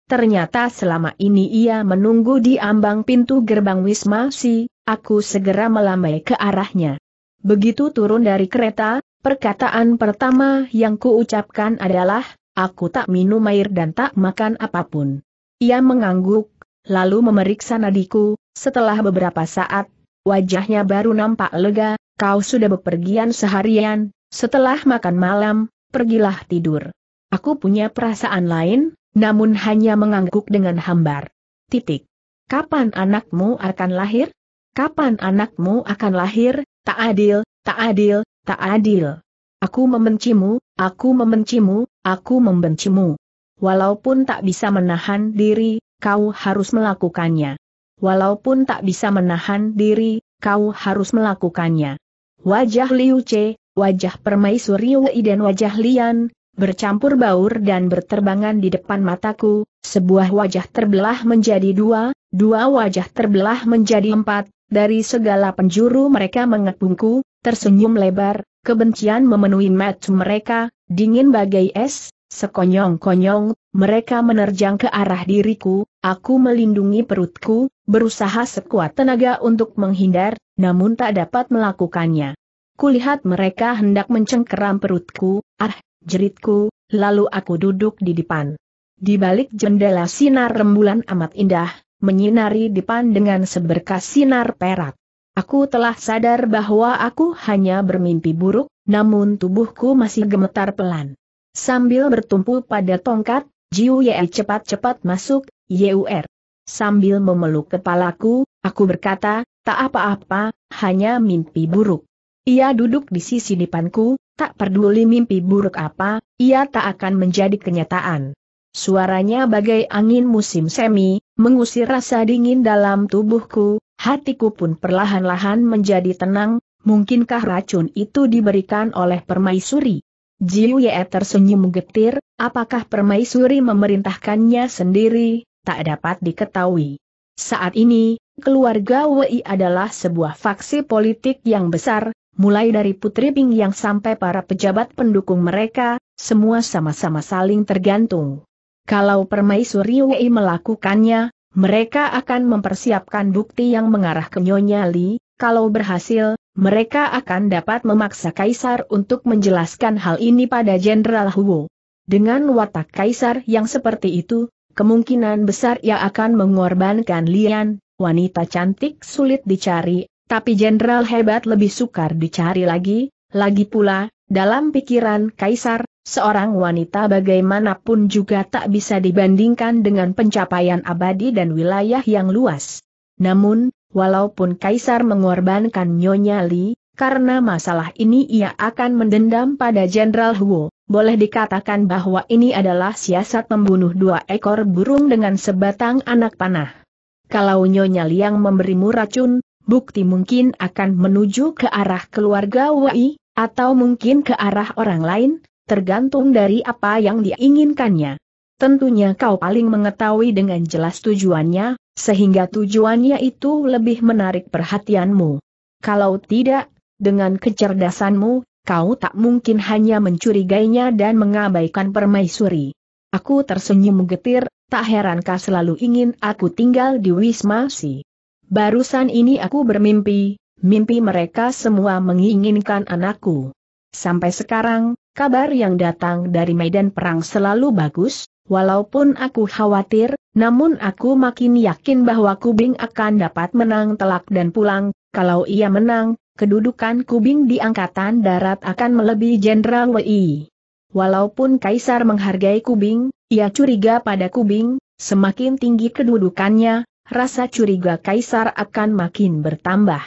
A: Ternyata selama ini ia menunggu di ambang pintu gerbang Wisma Si, aku segera melambai ke arahnya. Begitu turun dari kereta, perkataan pertama yang kuucapkan adalah, aku tak minum air dan tak makan apapun. Ia mengangguk, lalu memeriksa nadiku, setelah beberapa saat, wajahnya baru nampak lega, kau sudah bepergian seharian, setelah makan malam, pergilah tidur. Aku punya perasaan lain, namun hanya mengangguk dengan hambar. Titik. Kapan anakmu akan lahir? Kapan anakmu akan lahir? Tak adil, tak adil, tak adil. Aku membencimu, aku membencimu, aku membencimu. Walaupun tak bisa menahan diri, kau harus melakukannya. Walaupun tak bisa menahan diri, kau harus melakukannya. Wajah Liu Che, wajah permaisuri Wei dan wajah Lian, bercampur baur dan berterbangan di depan mataku, sebuah wajah terbelah menjadi dua, dua wajah terbelah menjadi empat, dari segala penjuru mereka mengepungku, tersenyum lebar, kebencian memenuhi mata mereka, dingin bagai es, Sekonyong-konyong, mereka menerjang ke arah diriku, aku melindungi perutku, berusaha sekuat tenaga untuk menghindar, namun tak dapat melakukannya. Kulihat mereka hendak mencengkeram perutku, ah, jeritku, lalu aku duduk di depan. Di balik jendela sinar rembulan amat indah, menyinari depan dengan seberkas sinar perak. Aku telah sadar bahwa aku hanya bermimpi buruk, namun tubuhku masih gemetar pelan. Sambil bertumpu pada tongkat, Jiu Ye cepat-cepat masuk, Yeur. Sambil memeluk kepalaku, aku berkata, tak apa-apa, hanya mimpi buruk. Ia duduk di sisi depanku, Tak peduli mimpi buruk apa, ia tak akan menjadi kenyataan. Suaranya bagai angin musim semi, mengusir rasa dingin dalam tubuhku, hatiku pun perlahan-lahan menjadi tenang, mungkinkah racun itu diberikan oleh permaisuri? Jiu Ye tersenyum getir, apakah permaisuri memerintahkannya sendiri, tak dapat diketahui. Saat ini, Keluarga Wei adalah sebuah faksi politik yang besar, mulai dari Putri Bing yang sampai para pejabat pendukung mereka, semua sama-sama saling tergantung. Kalau permaisuri Wei melakukannya, mereka akan mempersiapkan bukti yang mengarah ke Nyonya Li, kalau berhasil, mereka akan dapat memaksa Kaisar untuk menjelaskan hal ini pada Jenderal Huo. Dengan watak Kaisar yang seperti itu, kemungkinan besar ia akan mengorbankan Lian, wanita cantik sulit dicari, tapi jenderal hebat lebih sukar dicari lagi, lagi pula, dalam pikiran kaisar, seorang wanita bagaimanapun juga tak bisa dibandingkan dengan pencapaian abadi dan wilayah yang luas. Namun, walaupun kaisar mengorbankan Nyonya Li, karena masalah ini ia akan mendendam pada Jenderal Huo, boleh dikatakan bahwa ini adalah siasat membunuh dua ekor burung dengan sebatang anak panah. Kalau Nyonya Liang memberimu racun, bukti mungkin akan menuju ke arah keluarga Wei, atau mungkin ke arah orang lain, tergantung dari apa yang diinginkannya. Tentunya kau paling mengetahui dengan jelas tujuannya, sehingga tujuannya itu lebih menarik perhatianmu. Kalau tidak, dengan kecerdasanmu, kau tak mungkin hanya mencurigainya dan mengabaikan permaisuri. Aku tersenyum getir, tak herankah selalu ingin aku tinggal di Wisma Si. Barusan ini aku bermimpi, mimpi mereka semua menginginkan anakku. Sampai sekarang, kabar yang datang dari medan perang selalu bagus, Walaupun aku khawatir, namun aku makin yakin bahwa Kubing akan dapat menang telak dan pulang, kalau ia menang, kedudukan Kubing di Angkatan Darat akan melebihi Jenderal Wei. Walaupun Kaisar menghargai Kubing, ia curiga pada Kubing, semakin tinggi kedudukannya, rasa curiga Kaisar akan makin bertambah.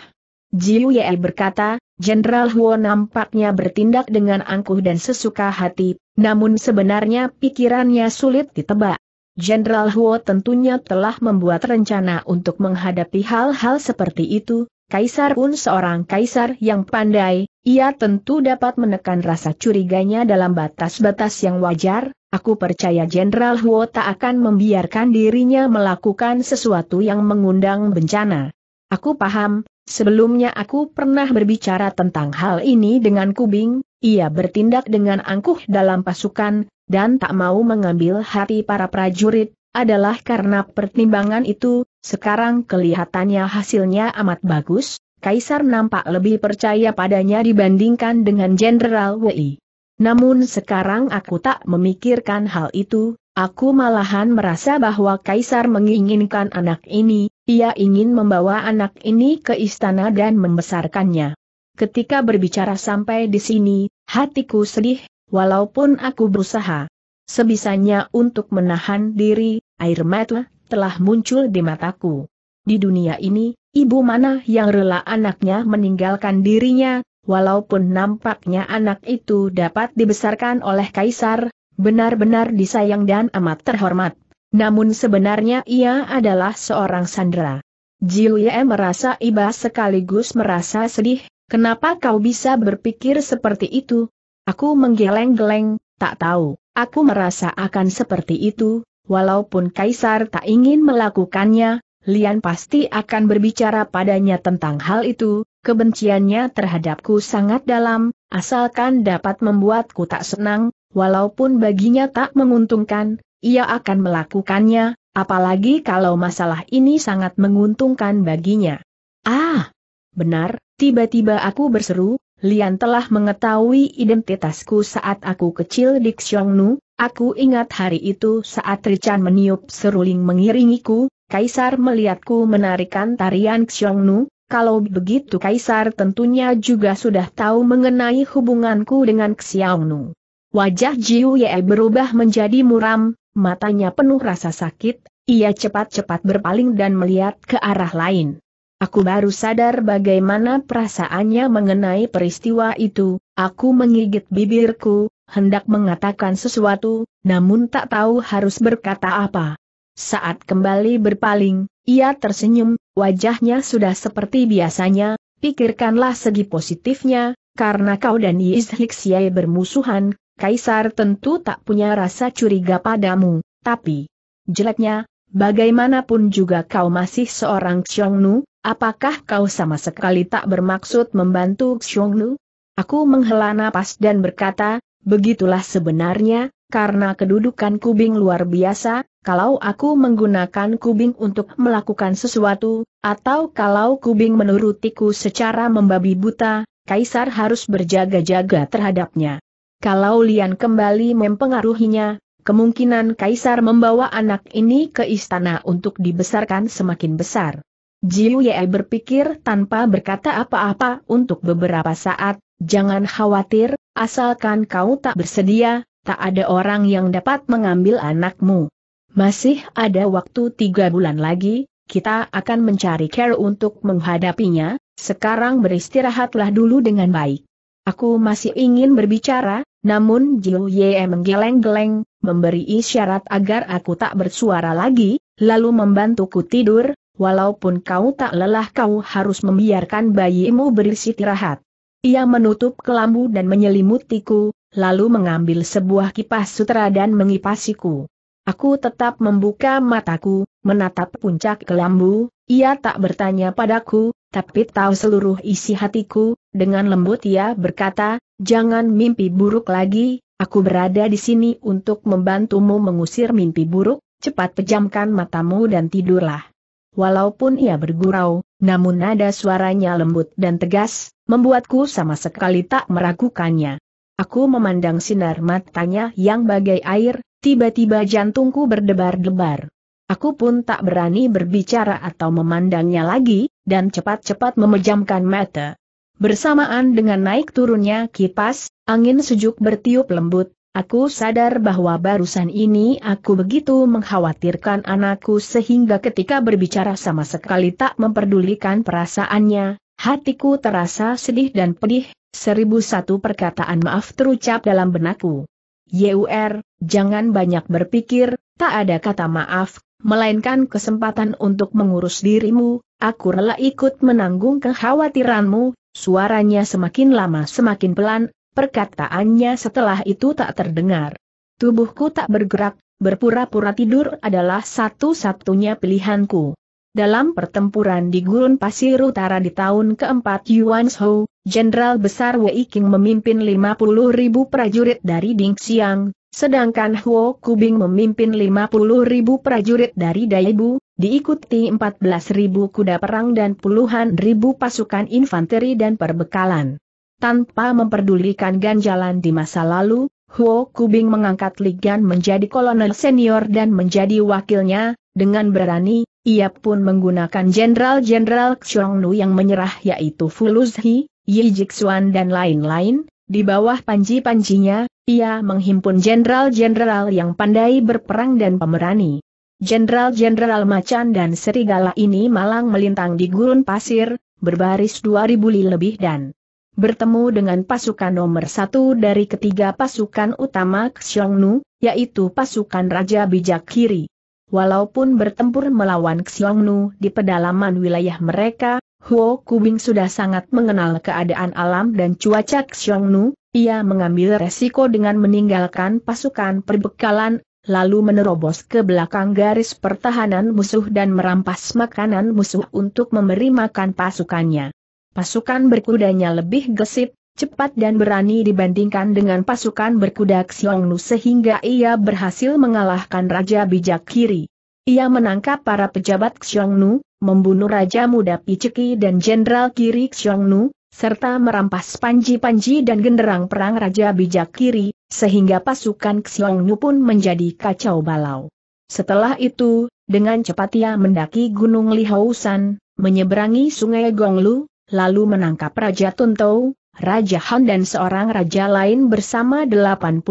A: Jiu Ye berkata, Jenderal Huo nampaknya bertindak dengan angkuh dan sesuka hati, namun sebenarnya pikirannya sulit ditebak. Jenderal Huo tentunya telah membuat rencana untuk menghadapi hal-hal seperti itu, Kaisar pun seorang kaisar yang pandai, ia tentu dapat menekan rasa curiganya dalam batas-batas yang wajar, aku percaya Jenderal Huo tak akan membiarkan dirinya melakukan sesuatu yang mengundang bencana. Aku paham, sebelumnya aku pernah berbicara tentang hal ini dengan Kubing, ia bertindak dengan angkuh dalam pasukan, dan tak mau mengambil hati para prajurit, adalah karena pertimbangan itu, sekarang kelihatannya hasilnya amat bagus, Kaisar nampak lebih percaya padanya dibandingkan dengan Jenderal Wei. Namun sekarang aku tak memikirkan hal itu, aku malahan merasa bahwa Kaisar menginginkan anak ini, ia ingin membawa anak ini ke istana dan membesarkannya. Ketika berbicara sampai di sini, hatiku sedih, walaupun aku berusaha. Sebisanya untuk menahan diri, air mata telah muncul di mataku. Di dunia ini, ibu mana yang rela anaknya meninggalkan dirinya, walaupun nampaknya anak itu dapat dibesarkan oleh kaisar, benar-benar disayang dan amat terhormat. Namun sebenarnya ia adalah seorang sandera. Jiluye merasa iba sekaligus merasa sedih, kenapa kau bisa berpikir seperti itu? Aku menggeleng-geleng, Tak tahu, aku merasa akan seperti itu, walaupun Kaisar tak ingin melakukannya, Lian pasti akan berbicara padanya tentang hal itu, kebenciannya terhadapku sangat dalam, asalkan dapat membuatku tak senang, walaupun baginya tak menguntungkan, ia akan melakukannya, apalagi kalau masalah ini sangat menguntungkan baginya. Ah! Benar, tiba-tiba aku berseru, Lian telah mengetahui identitasku saat aku kecil di Xiongnu, aku ingat hari itu saat Rican meniup seruling mengiringiku, Kaisar melihatku menarikan tarian Xiongnu, kalau begitu Kaisar tentunya juga sudah tahu mengenai hubunganku dengan Xiongnu. Wajah Jiu Ye berubah menjadi muram, matanya penuh rasa sakit, ia cepat-cepat berpaling dan melihat ke arah lain. Aku baru sadar bagaimana perasaannya mengenai peristiwa itu, aku menggigit bibirku, hendak mengatakan sesuatu, namun tak tahu harus berkata apa. Saat kembali berpaling, ia tersenyum, wajahnya sudah seperti biasanya, pikirkanlah segi positifnya, karena kau dan Yizhiksyai bermusuhan, Kaisar tentu tak punya rasa curiga padamu, tapi... Jeleknya, Bagaimanapun juga kau masih seorang Xiongnu, apakah kau sama sekali tak bermaksud membantu Xiongnu? Aku menghela napas dan berkata, begitulah sebenarnya, karena kedudukan kubing luar biasa, kalau aku menggunakan kubing untuk melakukan sesuatu, atau kalau kubing menurutiku secara membabi buta, Kaisar harus berjaga-jaga terhadapnya. Kalau Lian kembali mempengaruhinya, kemungkinan Kaisar membawa anak ini ke istana untuk dibesarkan semakin besar. Jiu Ye berpikir tanpa berkata apa-apa untuk beberapa saat, jangan khawatir, asalkan kau tak bersedia, tak ada orang yang dapat mengambil anakmu. Masih ada waktu tiga bulan lagi, kita akan mencari care untuk menghadapinya, sekarang beristirahatlah dulu dengan baik. Aku masih ingin berbicara, namun Jiu Ye menggeleng-geleng, memberi isyarat agar aku tak bersuara lagi, lalu membantuku tidur, walaupun kau tak lelah kau harus membiarkan bayimu beristirahat. Ia menutup kelambu dan menyelimutiku, lalu mengambil sebuah kipas sutra dan mengipasiku. Aku tetap membuka mataku, menatap puncak kelambu, ia tak bertanya padaku, tapi tahu seluruh isi hatiku, dengan lembut ia berkata, jangan mimpi buruk lagi, Aku berada di sini untuk membantumu mengusir mimpi buruk, cepat pejamkan matamu dan tidurlah. Walaupun ia bergurau, namun nada suaranya lembut dan tegas, membuatku sama sekali tak meragukannya. Aku memandang sinar matanya yang bagai air, tiba-tiba jantungku berdebar-debar. Aku pun tak berani berbicara atau memandangnya lagi, dan cepat-cepat memejamkan mata. Bersamaan dengan naik turunnya kipas, angin sejuk bertiup lembut, aku sadar bahwa barusan ini aku begitu mengkhawatirkan anakku sehingga ketika berbicara sama sekali tak memperdulikan perasaannya, hatiku terasa sedih dan pedih, seribu satu perkataan maaf terucap dalam benakku. YUR, jangan banyak berpikir, tak ada kata maaf, melainkan kesempatan untuk mengurus dirimu, aku rela ikut menanggung kekhawatiranmu, Suaranya semakin lama semakin pelan, perkataannya setelah itu tak terdengar. Tubuhku tak bergerak, berpura-pura tidur adalah satu-satunya pilihanku. Dalam pertempuran di Gurun Pasir Utara di tahun keempat Yuan Shou, Jenderal Besar Wei Qing memimpin 50 ribu prajurit dari Ding Xiang Sedangkan Huo Kubing memimpin 50 ribu prajurit dari Daebu, diikuti 14 ribu kuda perang dan puluhan ribu pasukan infanteri dan perbekalan. Tanpa memperdulikan ganjalan di masa lalu, Huo Kubing mengangkat Ligan menjadi kolonel senior dan menjadi wakilnya, dengan berani, ia pun menggunakan jenderal-jenderal Xiongnu yang menyerah yaitu Fuluzhi, Yi Jixuan dan lain-lain, di bawah panji-panjinya, ia menghimpun jenderal-jenderal yang pandai berperang dan pemberani. Jenderal-jenderal macan dan serigala ini malang melintang di gurun pasir, berbaris 2000 li lebih dan bertemu dengan pasukan nomor satu dari ketiga pasukan utama Xiongnu, yaitu pasukan Raja Bijak Kiri. Walaupun bertempur melawan Xiongnu di pedalaman wilayah mereka, Huo Kubing sudah sangat mengenal keadaan alam dan cuaca Xiongnu, ia mengambil resiko dengan meninggalkan pasukan perbekalan, lalu menerobos ke belakang garis pertahanan musuh dan merampas makanan musuh untuk memberi makan pasukannya. Pasukan berkudanya lebih gesit, cepat dan berani dibandingkan dengan pasukan berkuda Xiongnu sehingga ia berhasil mengalahkan Raja Bijak Kiri. Ia menangkap para pejabat Xiongnu, membunuh Raja Muda Piceki dan Jenderal Kiri Xiongnu, serta merampas panji-panji dan genderang perang Raja Bijak Kiri, sehingga pasukan Xiongnu pun menjadi kacau balau. Setelah itu, dengan cepat ia mendaki Gunung Lihousan, menyeberangi Sungai Gonglu, lalu menangkap Raja Tuntou, Raja Han dan seorang raja lain bersama 83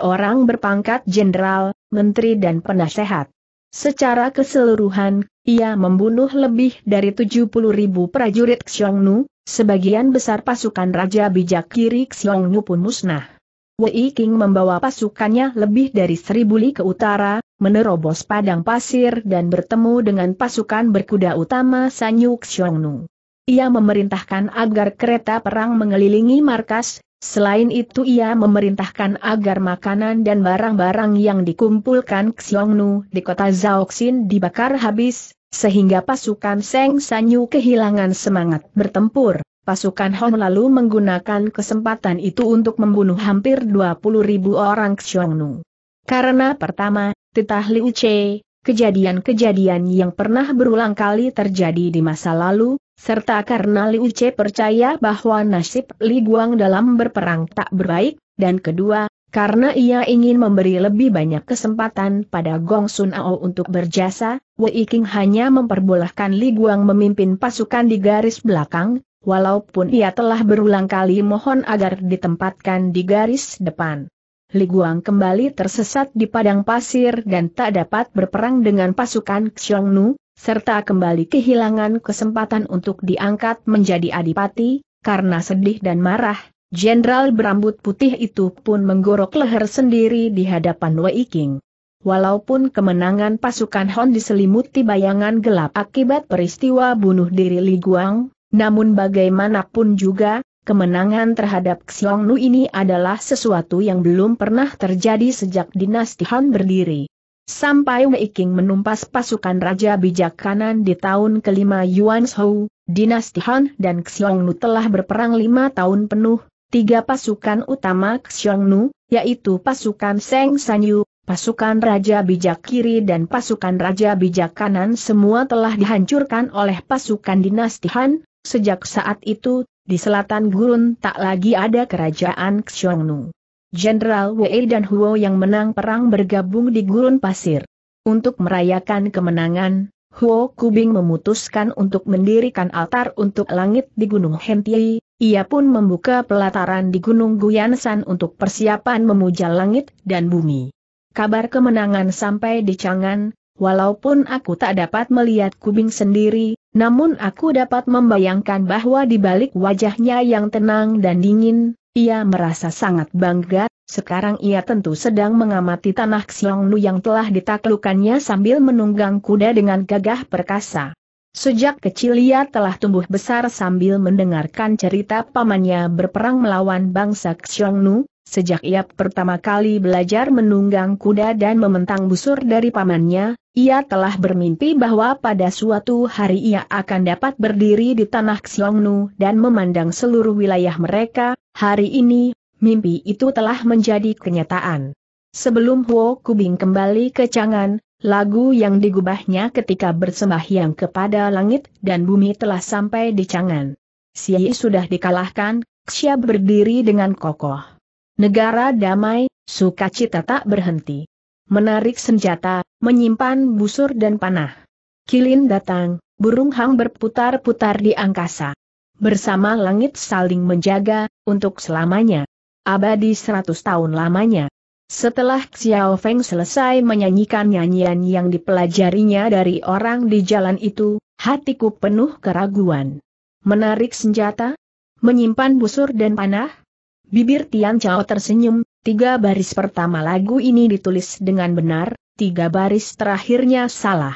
A: orang berpangkat jenderal, menteri dan penasehat. Secara keseluruhan, ia membunuh lebih dari 70 ribu prajurit Xiongnu, sebagian besar pasukan Raja Bijak Kiri Xiongnu pun musnah. Wei King membawa pasukannya lebih dari seribu li ke utara, menerobos padang pasir dan bertemu dengan pasukan berkuda utama Sanyu Xiongnu. Ia memerintahkan agar kereta perang mengelilingi markas, Selain itu ia memerintahkan agar makanan dan barang-barang yang dikumpulkan Xiongnu di kota Zhaoxin dibakar habis, sehingga pasukan Seng Sanyu kehilangan semangat bertempur. Pasukan Hong lalu menggunakan kesempatan itu untuk membunuh hampir 20 ribu orang Xiongnu. Karena pertama, titah Liu Che, kejadian-kejadian yang pernah berulang kali terjadi di masa lalu, serta karena Liu Che percaya bahwa nasib Li Guang dalam berperang tak berbaik, dan kedua, karena ia ingin memberi lebih banyak kesempatan pada Gong Sun Ao untuk berjasa, Wei Qing hanya memperbolehkan Li Guang memimpin pasukan di garis belakang, walaupun ia telah berulang kali mohon agar ditempatkan di garis depan. Li Guang kembali tersesat di padang pasir dan tak dapat berperang dengan pasukan Xiongnu, serta kembali kehilangan kesempatan untuk diangkat menjadi adipati, karena sedih dan marah, jenderal berambut putih itu pun menggorok leher sendiri di hadapan Wei King. Walaupun kemenangan pasukan Hon diselimuti bayangan gelap akibat peristiwa bunuh diri Li Guang, namun bagaimanapun juga, kemenangan terhadap Nu ini adalah sesuatu yang belum pernah terjadi sejak dinasti Han berdiri. Sampai Wei Qing menumpas pasukan Raja Bijak Kanan di tahun kelima Yuan Shou, dinasti Han dan Xiongnu telah berperang lima tahun penuh, tiga pasukan utama Xiongnu, yaitu pasukan Seng Sanyu, pasukan Raja Bijak Kiri dan pasukan Raja Bijak Kanan semua telah dihancurkan oleh pasukan dinasti Han, sejak saat itu, di selatan Gurun tak lagi ada kerajaan Xiongnu. Jenderal Wei dan Huo yang menang perang bergabung di gurun pasir. Untuk merayakan kemenangan, Huo Kubing memutuskan untuk mendirikan altar untuk langit di Gunung Hentie, ia pun membuka pelataran di Gunung Guyansan untuk persiapan memuja langit dan bumi. Kabar kemenangan sampai di Changan, walaupun aku tak dapat melihat Kubing sendiri, namun aku dapat membayangkan bahwa di balik wajahnya yang tenang dan dingin, ia merasa sangat bangga, sekarang ia tentu sedang mengamati tanah Xiongnu yang telah ditaklukannya sambil menunggang kuda dengan gagah perkasa. Sejak kecil ia telah tumbuh besar sambil mendengarkan cerita pamannya berperang melawan bangsa Xiongnu, Sejak ia pertama kali belajar menunggang kuda dan mementang busur dari pamannya, ia telah bermimpi bahwa pada suatu hari ia akan dapat berdiri di tanah Xiongnu dan memandang seluruh wilayah mereka, hari ini, mimpi itu telah menjadi kenyataan. Sebelum Huo Kubing kembali ke Changan, lagu yang digubahnya ketika bersembahyang kepada langit dan bumi telah sampai di Changan. Xie sudah dikalahkan, Xia berdiri dengan kokoh. Negara damai, sukacita tak berhenti. Menarik senjata, menyimpan busur dan panah. Kilin datang, burung hang berputar-putar di angkasa. Bersama langit saling menjaga, untuk selamanya. Abadi seratus tahun lamanya. Setelah Xiao Feng selesai menyanyikan nyanyian yang dipelajarinya dari orang di jalan itu, hatiku penuh keraguan. Menarik senjata? Menyimpan busur dan panah? Bibir Tian Chao tersenyum, tiga baris pertama lagu ini ditulis dengan benar, tiga baris terakhirnya salah.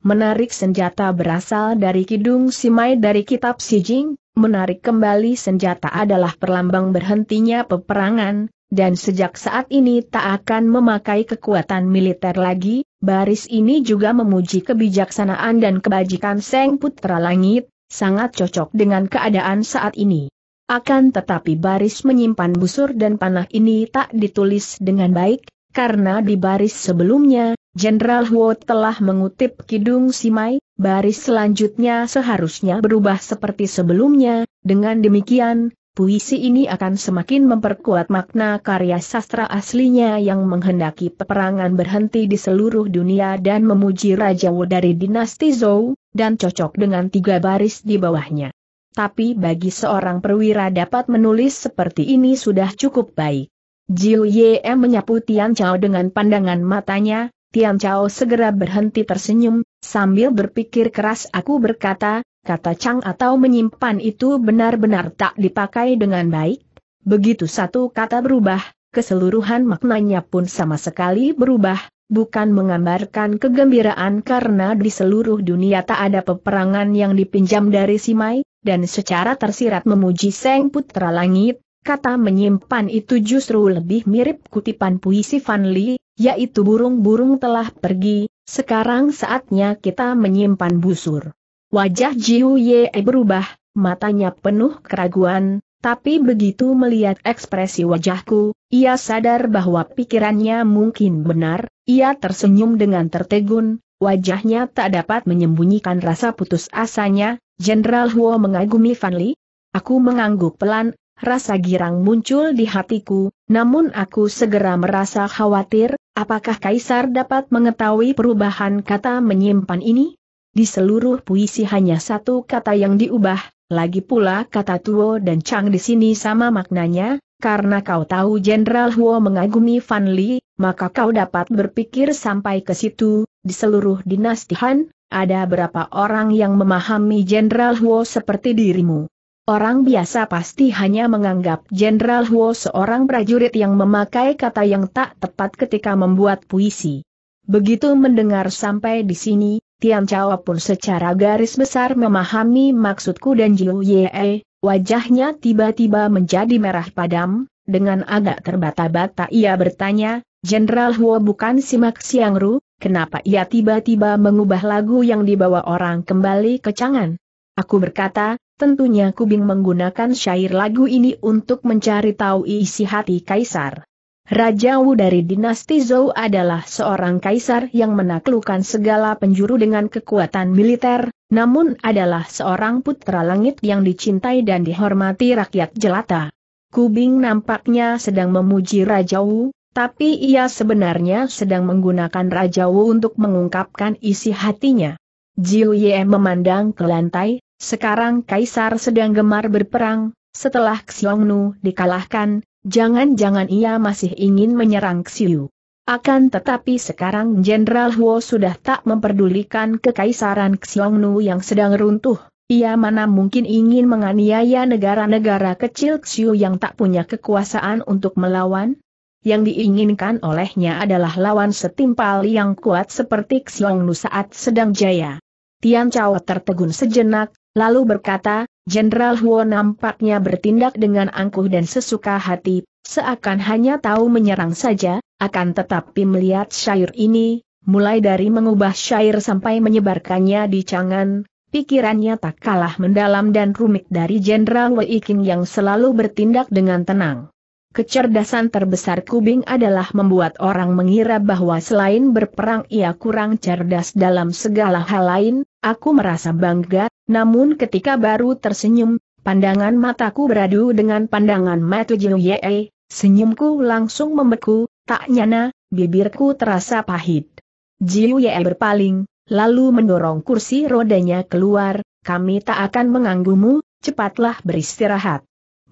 A: Menarik senjata berasal dari Kidung Simai dari Kitab Sijing, menarik kembali senjata adalah perlambang berhentinya peperangan, dan sejak saat ini tak akan memakai kekuatan militer lagi, baris ini juga memuji kebijaksanaan dan kebajikan Seng Putra Langit, sangat cocok dengan keadaan saat ini. Akan tetapi baris menyimpan busur dan panah ini tak ditulis dengan baik, karena di baris sebelumnya, Jenderal Huo telah mengutip Kidung Simai, baris selanjutnya seharusnya berubah seperti sebelumnya, dengan demikian, puisi ini akan semakin memperkuat makna karya sastra aslinya yang menghendaki peperangan berhenti di seluruh dunia dan memuji Raja Wu dari dinasti Zhou, dan cocok dengan tiga baris di bawahnya tapi bagi seorang perwira dapat menulis seperti ini sudah cukup baik. Jiu Ye menyapu Tian Chao dengan pandangan matanya, Tian Chao segera berhenti tersenyum, sambil berpikir keras aku berkata, kata Chang atau menyimpan itu benar-benar tak dipakai dengan baik. Begitu satu kata berubah, keseluruhan maknanya pun sama sekali berubah, bukan menggambarkan kegembiraan karena di seluruh dunia tak ada peperangan yang dipinjam dari Simai, dan secara tersirat memuji Seng Putra Langit, kata menyimpan itu justru lebih mirip kutipan puisi Fan Li, yaitu burung-burung telah pergi, sekarang saatnya kita menyimpan busur. Wajah Jiu Ye berubah, matanya penuh keraguan, tapi begitu melihat ekspresi wajahku, ia sadar bahwa pikirannya mungkin benar, ia tersenyum dengan tertegun, wajahnya tak dapat menyembunyikan rasa putus asanya, Jenderal Huo mengagumi Fan Li? Aku mengangguk pelan, rasa girang muncul di hatiku, namun aku segera merasa khawatir, apakah Kaisar dapat mengetahui perubahan kata menyimpan ini? Di seluruh puisi hanya satu kata yang diubah, lagi pula kata Tuo dan Chang di sini sama maknanya, karena kau tahu Jenderal Huo mengagumi Fan Li, maka kau dapat berpikir sampai ke situ, di seluruh dinasti Han, ada berapa orang yang memahami Jenderal Huo seperti dirimu? Orang biasa pasti hanya menganggap Jenderal Huo seorang prajurit yang memakai kata yang tak tepat ketika membuat puisi. Begitu mendengar sampai di sini, Tian Chao pun secara garis besar memahami maksudku dan Jiu Ye, wajahnya tiba-tiba menjadi merah padam, dengan agak terbata-bata ia bertanya, Jenderal Huo bukan Simak Siang Ru? Kenapa ia tiba-tiba mengubah lagu yang dibawa orang kembali ke cangan? Aku berkata, tentunya Kubing menggunakan syair lagu ini untuk mencari tahu isi hati kaisar. Raja Wu dari dinasti Zhou adalah seorang kaisar yang menaklukkan segala penjuru dengan kekuatan militer, namun adalah seorang putra langit yang dicintai dan dihormati rakyat jelata. Kubing nampaknya sedang memuji Raja Wu, tapi ia sebenarnya sedang menggunakan Raja Wu untuk mengungkapkan isi hatinya. Jiu Ye memandang ke lantai, sekarang Kaisar sedang gemar berperang, setelah Xiongnu dikalahkan, jangan-jangan ia masih ingin menyerang Xiu. Akan tetapi sekarang Jenderal Huo sudah tak memperdulikan kekaisaran Xiongnu yang sedang runtuh, ia mana mungkin ingin menganiaya negara-negara kecil Xiu yang tak punya kekuasaan untuk melawan? Yang diinginkan olehnya adalah lawan setimpal yang kuat seperti Xiong Nu saat sedang jaya. Tian Chao tertegun sejenak, lalu berkata, Jenderal Huo nampaknya bertindak dengan angkuh dan sesuka hati, seakan hanya tahu menyerang saja, akan tetapi melihat syair ini, mulai dari mengubah syair sampai menyebarkannya di cangan, pikirannya tak kalah mendalam dan rumit dari Jenderal Wei Qing yang selalu bertindak dengan tenang. Kecerdasan terbesar Kubing adalah membuat orang mengira bahwa selain berperang ia kurang cerdas dalam segala hal lain, aku merasa bangga, namun ketika baru tersenyum, pandangan mataku beradu dengan pandangan mata Jiuye, senyumku langsung membeku, tak nyana, bibirku terasa pahit. Jiuye berpaling, lalu mendorong kursi rodanya keluar, kami tak akan mengganggumu. cepatlah beristirahat.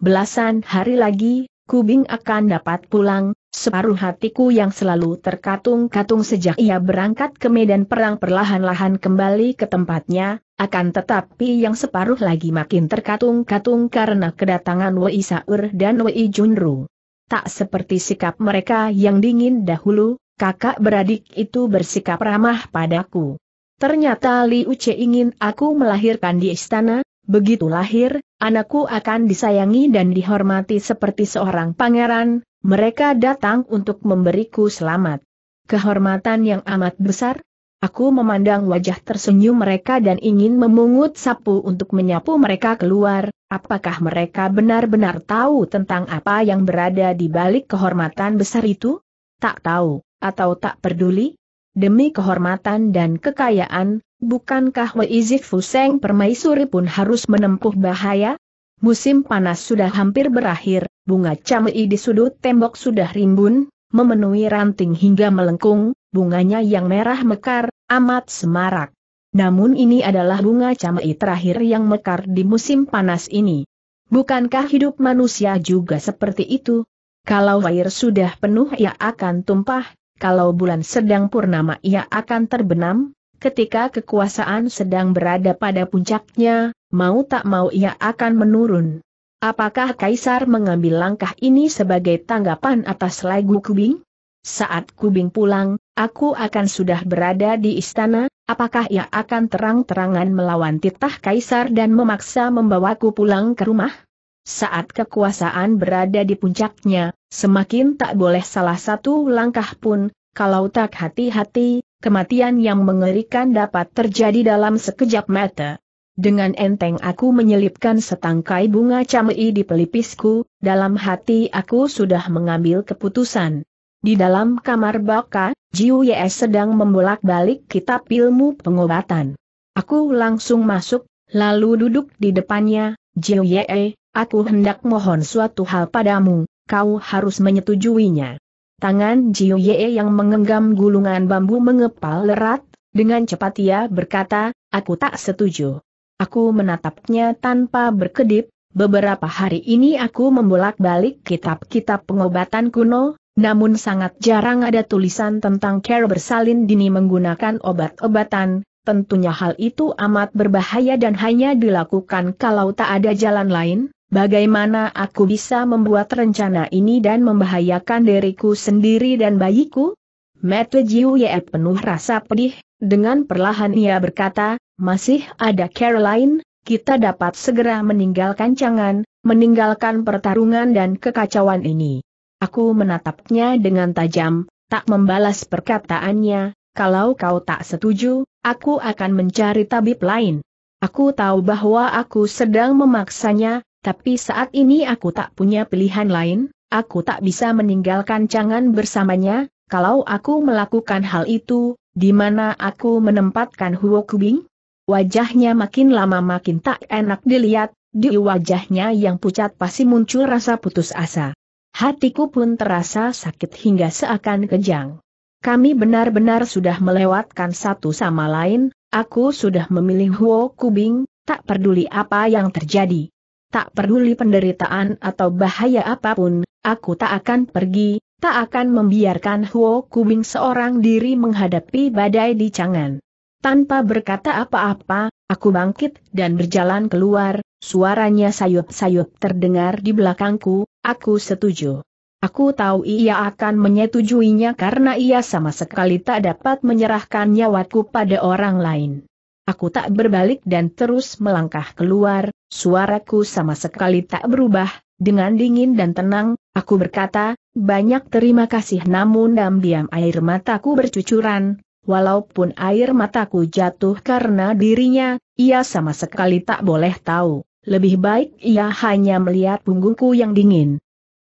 A: Belasan hari lagi, Kubing akan dapat pulang, separuh hatiku yang selalu terkatung-katung sejak ia berangkat ke medan perang perlahan-lahan kembali ke tempatnya, akan tetapi yang separuh lagi makin terkatung-katung karena kedatangan Wei Saur dan Wei Junru. Tak seperti sikap mereka yang dingin dahulu, kakak beradik itu bersikap ramah padaku. Ternyata Li Uce ingin aku melahirkan di istana, begitu lahir, Anakku akan disayangi dan dihormati seperti seorang pangeran, mereka datang untuk memberiku selamat. Kehormatan yang amat besar, Aku memandang wajah tersenyum mereka dan ingin memungut sapu untuk menyapu mereka keluar, apakah mereka benar-benar tahu tentang apa yang berada di balik kehormatan besar itu? Tak tahu, atau tak peduli? Demi kehormatan dan kekayaan, Bukankah Weizi Fuseng permaisuri pun harus menempuh bahaya? Musim panas sudah hampir berakhir, bunga camei di sudut tembok sudah rimbun, memenuhi ranting hingga melengkung, bunganya yang merah mekar, amat semarak. Namun ini adalah bunga camei terakhir yang mekar di musim panas ini. Bukankah hidup manusia juga seperti itu? Kalau air sudah penuh ia akan tumpah, kalau bulan sedang purnama ia akan terbenam, Ketika kekuasaan sedang berada pada puncaknya, mau tak mau ia akan menurun. Apakah Kaisar mengambil langkah ini sebagai tanggapan atas lagu Kubing? Saat Kubing pulang, aku akan sudah berada di istana, apakah ia akan terang-terangan melawan titah Kaisar dan memaksa membawaku pulang ke rumah? Saat kekuasaan berada di puncaknya, semakin tak boleh salah satu langkah pun, kalau tak hati-hati, kematian yang mengerikan dapat terjadi dalam sekejap mata. Dengan enteng aku menyelipkan setangkai bunga camei di pelipisku, dalam hati aku sudah mengambil keputusan. Di dalam kamar baka, Jiu Yes sedang membolak-balik kitab ilmu pengobatan. Aku langsung masuk, lalu duduk di depannya, Jiu Ye, aku hendak mohon suatu hal padamu, kau harus menyetujuinya. Tangan Jiu Ye yang mengenggam gulungan bambu mengepal lerat, dengan cepat ia berkata, aku tak setuju. Aku menatapnya tanpa berkedip, beberapa hari ini aku membolak-balik kitab-kitab pengobatan kuno, namun sangat jarang ada tulisan tentang care bersalin dini menggunakan obat-obatan, tentunya hal itu amat berbahaya dan hanya dilakukan kalau tak ada jalan lain, Bagaimana aku bisa membuat rencana ini dan membahayakan diriku sendiri dan bayiku? Mete Jiu Ye penuh rasa pedih, dengan perlahan ia berkata, masih ada Caroline, kita dapat segera meninggalkan cangan, meninggalkan pertarungan dan kekacauan ini. Aku menatapnya dengan tajam, tak membalas perkataannya, kalau kau tak setuju, aku akan mencari tabib lain. Aku tahu bahwa aku sedang memaksanya, tapi saat ini aku tak punya pilihan lain, aku tak bisa meninggalkan Cangan bersamanya, kalau aku melakukan hal itu, di mana aku menempatkan Huo Kubing? Wajahnya makin lama makin tak enak dilihat, di wajahnya yang pucat pasti muncul rasa putus asa. Hatiku pun terasa sakit hingga seakan kejang. Kami benar-benar sudah melewatkan satu sama lain, aku sudah memilih Huo Kubing, tak peduli apa yang terjadi tak peduli penderitaan atau bahaya apapun, aku tak akan pergi, tak akan membiarkan Huo Kubing seorang diri menghadapi badai di Chang'an. Tanpa berkata apa-apa, aku bangkit dan berjalan keluar, suaranya sayup-sayup terdengar di belakangku, aku setuju. Aku tahu ia akan menyetujuinya karena ia sama sekali tak dapat menyerahkan nyawaku pada orang lain. Aku tak berbalik dan terus melangkah keluar, suaraku sama sekali tak berubah, dengan dingin dan tenang, aku berkata, banyak terima kasih namun diam-diam air mataku bercucuran, walaupun air mataku jatuh karena dirinya, ia sama sekali tak boleh tahu, lebih baik ia hanya melihat punggungku yang dingin.